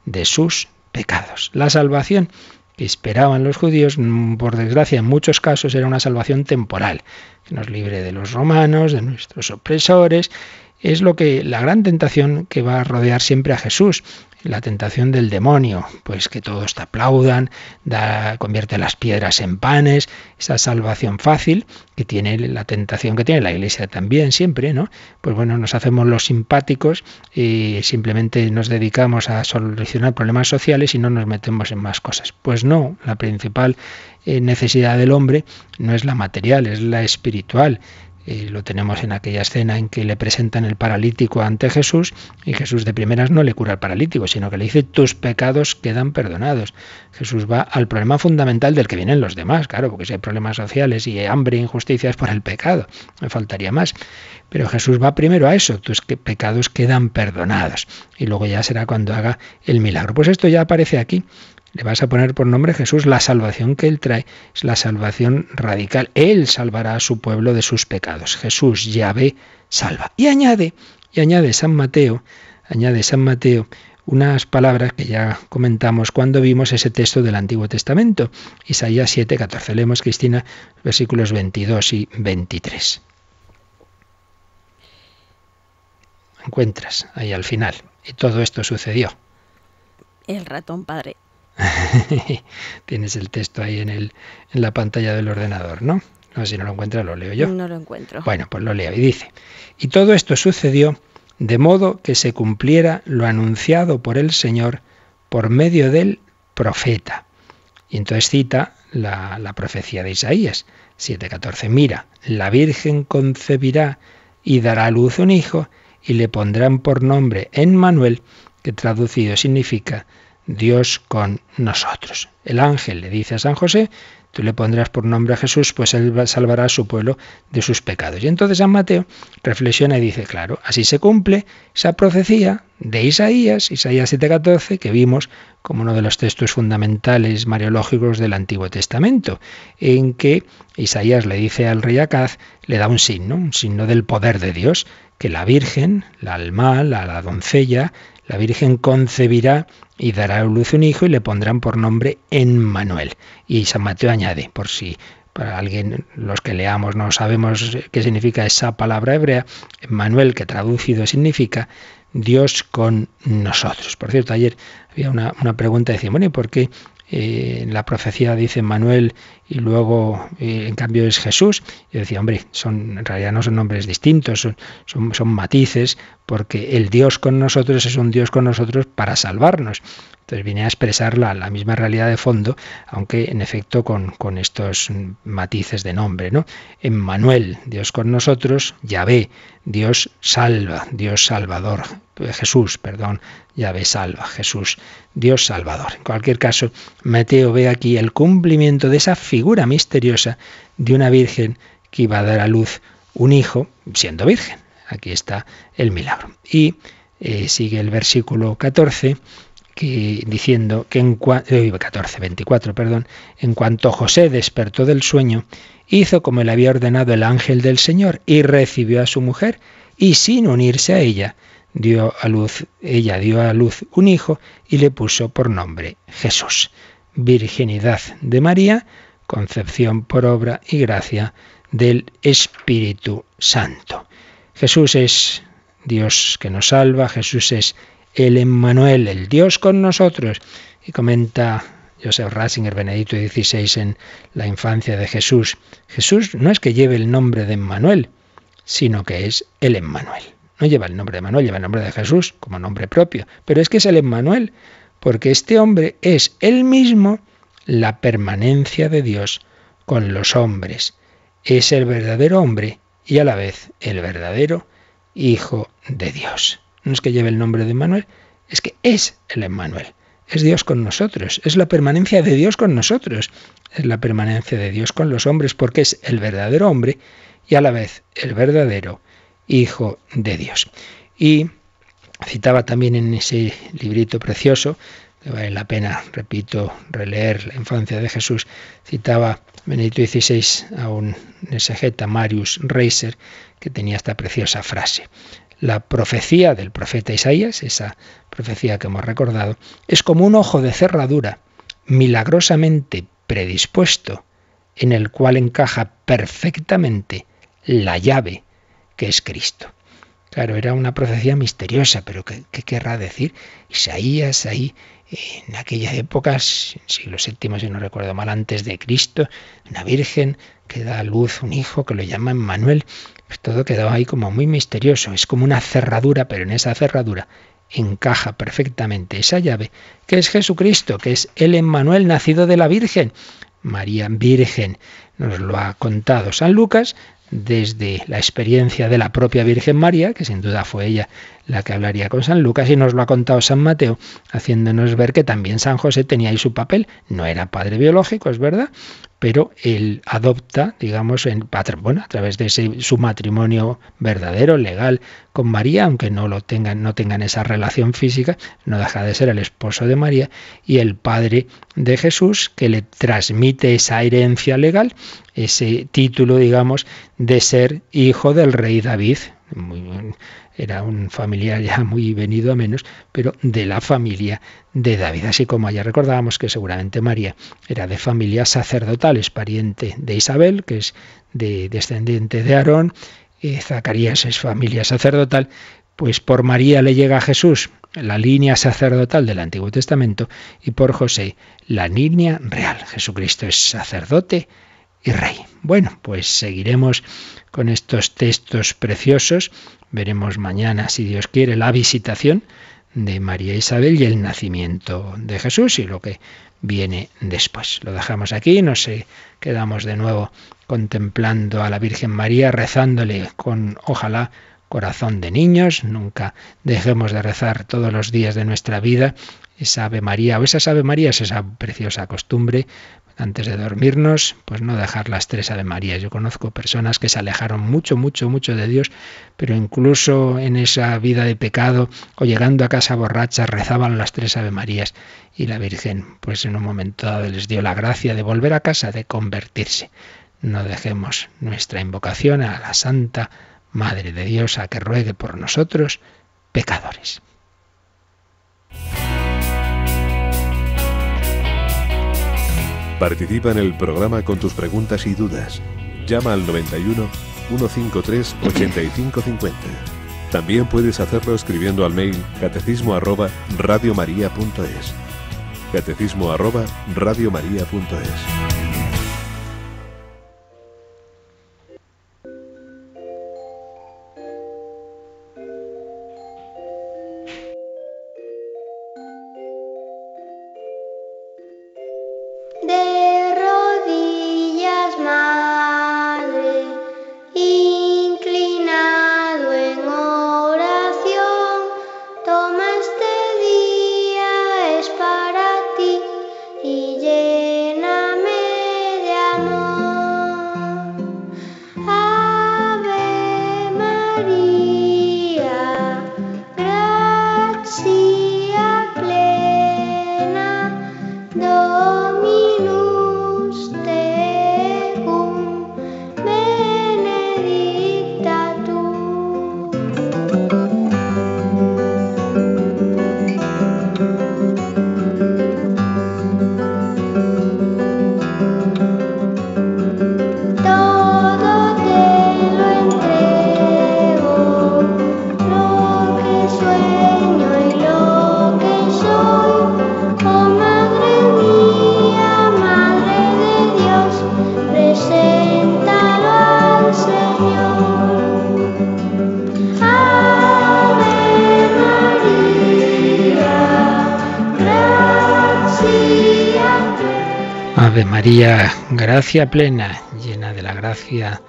de sus pecados. La salvación que esperaban los judíos, mm, por desgracia en muchos casos era una salvación temporal, que nos libre de los romanos, de nuestros opresores. Es lo que la gran tentación que va a rodear siempre a Jesús la tentación del demonio, pues que todos te aplaudan, da, convierte las piedras en panes, esa salvación fácil que tiene la tentación que tiene la iglesia también siempre, ¿no? Pues bueno, nos hacemos los simpáticos y simplemente nos dedicamos a solucionar problemas sociales y no nos metemos en más cosas. Pues no, la principal eh, necesidad del hombre no es la material, es la espiritual lo tenemos en aquella escena en que le presentan el paralítico ante Jesús y Jesús de primeras no le cura al paralítico, sino que le dice tus pecados quedan perdonados. Jesús va al problema fundamental del que vienen los demás, claro, porque si hay problemas sociales y hambre e injusticias es por el pecado, me faltaría más. Pero Jesús va primero a eso, tus pecados quedan perdonados. Y luego ya será cuando haga el milagro. Pues esto ya aparece aquí le vas a poner por nombre Jesús. La salvación que Él trae es la salvación radical. Él salvará a su pueblo de sus pecados. Jesús, Yahvé, salva. Y añade, y añade San Mateo, añade San Mateo unas palabras que ya comentamos cuando vimos ese texto del Antiguo Testamento, Isaías 7, 14. Leemos, Cristina, versículos 22 y 23. Encuentras ahí al final. Y todo esto sucedió. El ratón padre Tienes el texto ahí en, el, en la pantalla del ordenador, ¿no? No, si no lo encuentras, lo leo yo. No lo encuentro. Bueno, pues lo leo. Y dice, y todo esto sucedió de modo que se cumpliera lo anunciado por el Señor por medio del profeta. Y entonces cita la, la profecía de Isaías 7:14. Mira, la Virgen concebirá y dará a luz un hijo y le pondrán por nombre Emmanuel, que traducido significa Dios con nosotros. El ángel le dice a San José, tú le pondrás por nombre a Jesús, pues él salvará a su pueblo de sus pecados. Y entonces San Mateo reflexiona y dice, claro, así se cumple esa profecía de Isaías, Isaías 7:14, que vimos como uno de los textos fundamentales mariológicos del Antiguo Testamento, en que Isaías le dice al rey Acaz, le da un signo, un signo del poder de Dios, que la Virgen, la alma, la doncella, la Virgen concebirá y dará a luz un hijo y le pondrán por nombre Emmanuel. Y San Mateo añade, por si para alguien, los que leamos no sabemos qué significa esa palabra hebrea, Emmanuel, que traducido significa Dios con nosotros. Por cierto, ayer había una, pregunta, de bueno, ¿y por qué eh, la profecía dice Manuel y luego eh, en cambio es Jesús. y decía, hombre, son, en realidad no son nombres distintos, son, son, son matices, porque el Dios con nosotros es un Dios con nosotros para salvarnos. Entonces viene a expresar la, misma realidad de fondo, aunque en efecto con, estos matices de nombre. ¿no? Manuel, Dios con nosotros, Yahvé, Dios salva, Dios salvador, eh, Jesús, perdón, Yahvé salva, Jesús, Dios salvador. En cualquier caso, Mateo ve aquí el cumplimiento de esa figura misteriosa de una virgen que iba a dar a luz un hijo siendo virgen. Aquí está el milagro. Y eh, sigue el versículo 14 diciendo que en eh, perdón, en cuanto José despertó del sueño, hizo como le había ordenado el ángel del Señor y recibió a su mujer y sin unirse a ella, dio a luz, ella dio a luz un hijo y le puso por nombre Jesús. Virginidad de María, concepción por obra y gracia del Espíritu Santo. Jesús es Dios que nos salva, Jesús es el Emmanuel, el Dios con nosotros. Y comenta Joseph Ratzinger, Benedicto XVI, en La infancia de Jesús. Jesús no es que lleve el nombre de Emmanuel, sino que es el Emmanuel. No lleva el nombre de Manuel, lleva el nombre de Jesús como nombre propio, pero es que es el Emmanuel, porque este hombre es él mismo la permanencia de Dios con los hombres. Es el verdadero hombre y a la vez el verdadero Hijo de Dios. No es que lleve el nombre de Emmanuel, es que es el Emmanuel. Es Dios con nosotros, es la permanencia de Dios con nosotros, es la permanencia de Dios con los hombres, porque es el verdadero hombre y a la vez el verdadero Hijo de Dios. Y citaba también en ese librito precioso, que vale la pena, repito, releer la infancia de Jesús, citaba Benedicto XVI a un exegeta, Marius Reiser, que tenía esta preciosa frase. La profecía del profeta Isaías, esa profecía que hemos recordado, es como un ojo de cerradura, milagrosamente predispuesto, en el cual encaja perfectamente la llave que es Cristo. Claro, era una profecía misteriosa, pero ¿qué, querrá decir? Isaías ahí, en aquellas épocas, en siglo VII, si no recuerdo mal, antes de Cristo, una virgen que da a luz un hijo que lo llama Emmanuel. Pues todo quedó ahí como muy misterioso. Es como una cerradura, pero en esa cerradura encaja perfectamente esa llave, que es Jesucristo, que es el Emmanuel nacido de la Virgen. María Virgen nos lo ha contado San Lucas desde la experiencia de la propia Virgen María, que sin duda fue ella la que hablaría con San Lucas, y nos lo ha contado San Mateo, haciéndonos ver que también San José tenía ahí su papel. No era padre biológico, es verdad, pero él adopta, digamos, a través de su matrimonio verdadero, legal, con María, aunque no lo tengan, no tengan esa relación física, no deja de ser el esposo de María y el padre de Jesús, que le transmite esa herencia legal, ese título, digamos, de ser hijo del rey David. Muy bien era un familiar ya muy venido a menos, pero de la familia de David. Así como ya recordábamos que seguramente María era de familia sacerdotal, es pariente de Isabel, que es de descendiente de Aarón, y Zacarías es familia sacerdotal, pues por María le llega a Jesús la línea sacerdotal del Antiguo Testamento y por José la línea real. Jesucristo es sacerdote y rey. Bueno, pues seguiremos con estos textos preciosos Veremos mañana, si Dios quiere, la visitación de María Isabel y el nacimiento de Jesús y lo que viene después. Lo dejamos aquí, nos quedamos de nuevo contemplando a la Virgen María, rezándole con, ojalá, corazón de niños, nunca dejemos de rezar todos los días de nuestra vida esa Ave María o esas Ave Marías, esa preciosa costumbre antes de dormirnos, pues no dejar las tres Ave Marías. Yo conozco personas que se alejaron mucho, mucho, mucho de Dios, pero incluso en esa vida de pecado o llegando a casa borracha rezaban las tres Ave y la Virgen, pues en un momento dado les dio la gracia de volver a casa, de convertirse. No dejemos nuestra invocación a la Santa Madre de Dios a que ruegue por nosotros, pecadores. Participa en el programa con tus preguntas y dudas. Llama al 91 153 8550. También puedes hacerlo escribiendo al mail catecismo arroba Catecismo arroba gracia plena, llena de la gracia,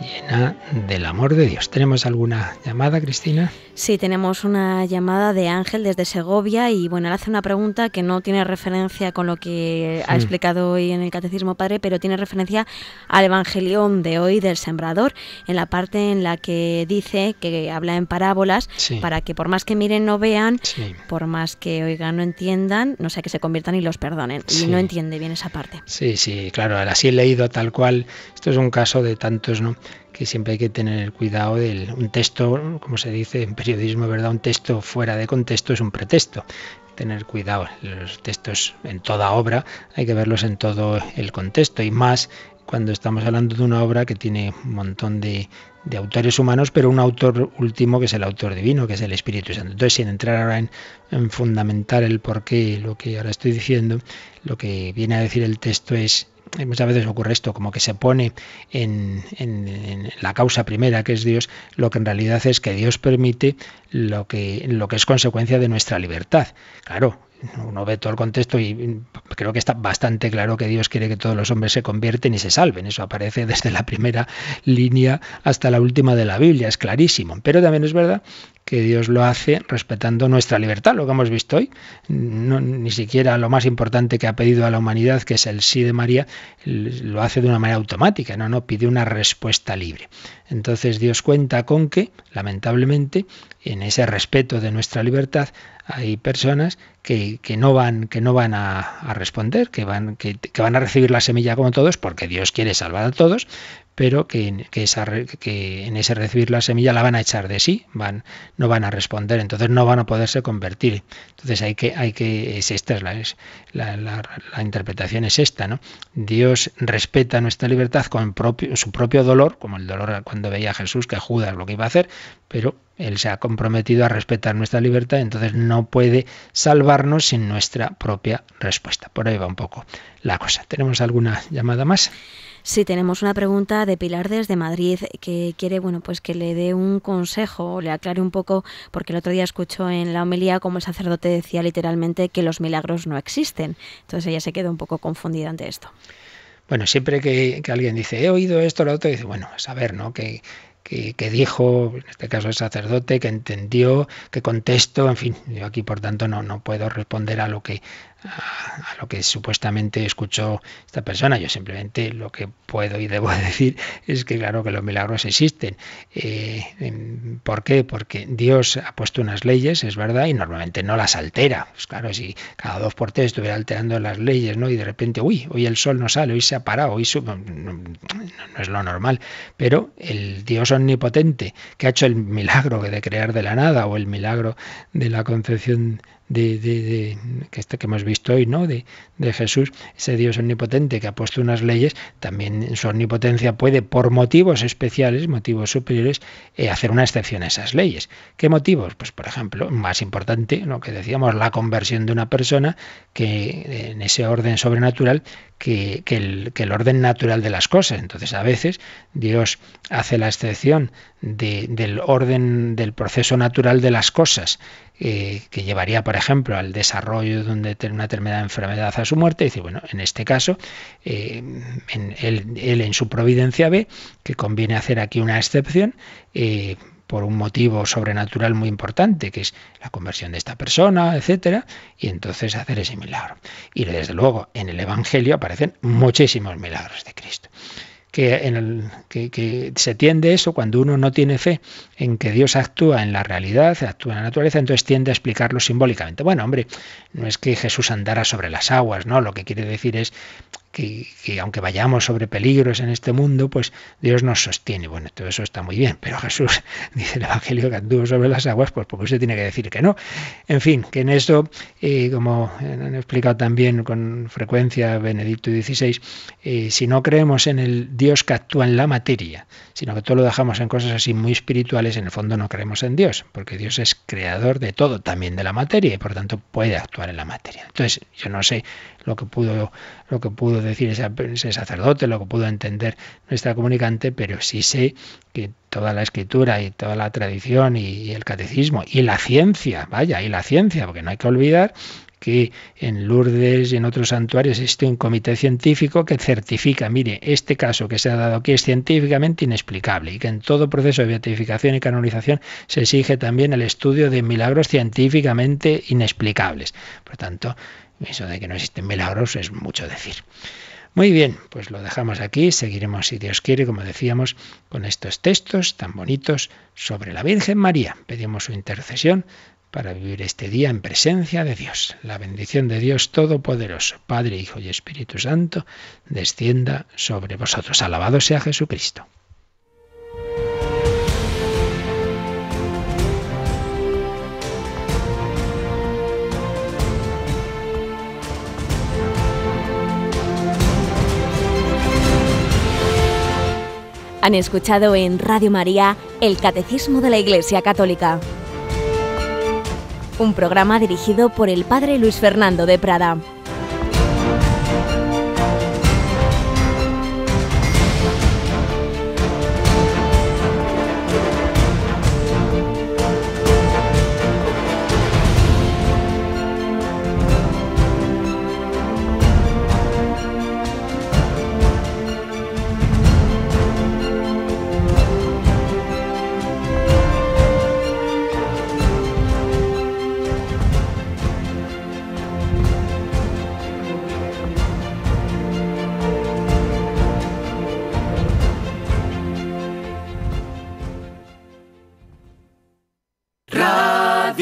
llena del amor de Dios. ¿Tenemos alguna llamada, Cristina? Sí, tenemos una llamada de Ángel desde Segovia y bueno, él hace una pregunta que no tiene referencia con lo que ha hmm. explicado hoy en el Catecismo Padre, pero tiene referencia al Evangelión de hoy del Sembrador, en la parte en la que dice que habla en parábolas para que por más que miren no vean, por más que oigan no entiendan, no sea que se conviertan y los perdonen. Y no entiende bien esa parte. Sí, sí, claro, así he leído tal cual. Esto es un caso de tantos, ¿no? que siempre hay que tener cuidado del un texto, como se dice en periodismo, ¿verdad? Un texto fuera de contexto es un pretexto. Tener cuidado, los textos en toda obra hay que verlos en todo el contexto y más cuando estamos hablando de una obra que tiene un montón de, de autores humanos, pero un autor último que es el autor divino, que es el Espíritu Santo. Entonces, sin entrar ahora en, en fundamentar el porqué, lo que ahora estoy diciendo, lo que viene a decir el texto es muchas veces ocurre esto, como que se pone en, la causa primera, que es Dios, lo que en realidad es que Dios permite lo que, lo que es consecuencia de nuestra libertad. Claro, uno ve todo el contexto y creo que está bastante claro que Dios quiere que todos los hombres se convierten y se salven. Eso aparece desde la primera línea hasta la última de la Biblia, es clarísimo. Pero también es verdad que Dios lo hace respetando nuestra libertad, lo que hemos visto hoy. ni siquiera lo más importante que ha pedido a la humanidad, que es el sí de María, lo hace de una manera automática, no, no, pide una respuesta libre. Entonces Dios cuenta con que, lamentablemente, en ese respeto de nuestra libertad, hay personas que, no van, que no van a, responder, que van, que van a recibir la semilla como todos, porque Dios quiere salvar a todos, pero que, que, que, en ese recibir la semilla la van a echar de sí, van, no van a responder, entonces no van a poderse convertir. Entonces hay que, hay que es, esta es la, interpretación es esta, ¿no? Dios respeta nuestra libertad con propio, su propio dolor, como el dolor cuando veía a Jesús que Judas lo que iba a hacer, pero él se ha comprometido a respetar nuestra libertad, entonces no puede salvarnos sin nuestra propia respuesta. Por ahí va un poco la cosa. ¿Tenemos alguna llamada más? Sí, tenemos una pregunta de Pilar desde Madrid que quiere, bueno, pues que le dé un consejo, le aclare un poco, porque el otro día escuchó en la homilía como el sacerdote decía literalmente que los milagros no existen. Entonces ella se quedó un poco confundida ante esto. Bueno, siempre que, alguien dice, he oído esto, lo otro, dice, bueno, a saber, ¿no? Que, dijo, en este caso el sacerdote, que entendió, que contestó, en fin, yo aquí por tanto no, no puedo responder a lo que a, lo que supuestamente escuchó esta persona. Yo simplemente lo que puedo y debo decir es que claro que los milagros existen. Eh, em, ¿Por qué? Porque Dios ha puesto unas leyes, es verdad, y normalmente no las altera. Pues claro, si cada dos por tres estuviera alterando las leyes, ¿no? Y de repente, uy, hoy el sol no sale, hoy se ha parado, hoy no es lo normal. Pero el Dios omnipotente que ha hecho el milagro de crear de la nada o el milagro de la concepción de, que, este que hemos visto hoy, ¿no? De, de Jesús, ese Dios omnipotente que ha puesto unas leyes, también en su omnipotencia puede, por motivos especiales, motivos superiores, eh, hacer una excepción a esas leyes. ¿Qué motivos? Pues, por ejemplo, más importante, lo que decíamos, la conversión de una persona que en ese orden sobrenatural que, el, el, orden natural de las cosas. Entonces, a veces Dios hace la excepción del orden, del proceso natural de las cosas, eh, que llevaría, por ejemplo, al desarrollo de una determinada enfermedad a su muerte. Y dice, bueno, en este caso, eh, en, él, en su providencia ve que conviene hacer aquí una excepción eh, por un motivo sobrenatural muy importante, que es la conversión de esta persona, etcétera, y entonces hacer ese milagro. Y desde luego en el Evangelio aparecen muchísimos milagros de Cristo. Que, en el, que, que, se tiende eso cuando uno no tiene fe en que Dios actúa en la realidad, actúa en la naturaleza, entonces tiende a explicarlo simbólicamente. Bueno, hombre, no es que Jesús andara sobre las aguas, ¿no? Lo que quiere decir es que, aunque vayamos sobre peligros en este mundo, pues Dios nos sostiene. Bueno, todo eso está muy bien, pero Jesús dice el Evangelio que anduvo sobre las aguas, pues porque usted tiene que decir que no. En fin, que en eso, eh, como han explicado también con frecuencia Benedicto XVI, eh, si no creemos en el Dios que actúa en la materia, sino que todo lo dejamos en cosas así muy espirituales, en el fondo no creemos en Dios, porque Dios es creador de todo, también de la materia, y por tanto puede actuar en la materia. Entonces, yo no sé lo que pudo, lo que pudo decir ese, sacerdote, lo que pudo entender nuestra comunicante, pero sí sé que toda la escritura y toda la tradición y el catecismo y la ciencia, vaya, y la ciencia, porque no hay que olvidar que en Lourdes y en otros santuarios existe un comité científico que certifica, mire, este caso que se ha dado aquí es científicamente inexplicable y que en todo proceso de beatificación y canonización se exige también el estudio de milagros científicamente inexplicables. Por tanto, eso de que no existen milagros es mucho decir. Muy bien, pues lo dejamos aquí, seguiremos si Dios quiere, como decíamos, con estos textos tan bonitos sobre la Virgen María. Pedimos su intercesión para vivir este día en presencia de Dios. La bendición de Dios Todopoderoso, Padre, Hijo y Espíritu Santo, descienda sobre vosotros. Alabado sea Jesucristo. Han escuchado en Radio María el Catecismo de la Iglesia Católica un programa dirigido por el padre Luis Fernando de Prada.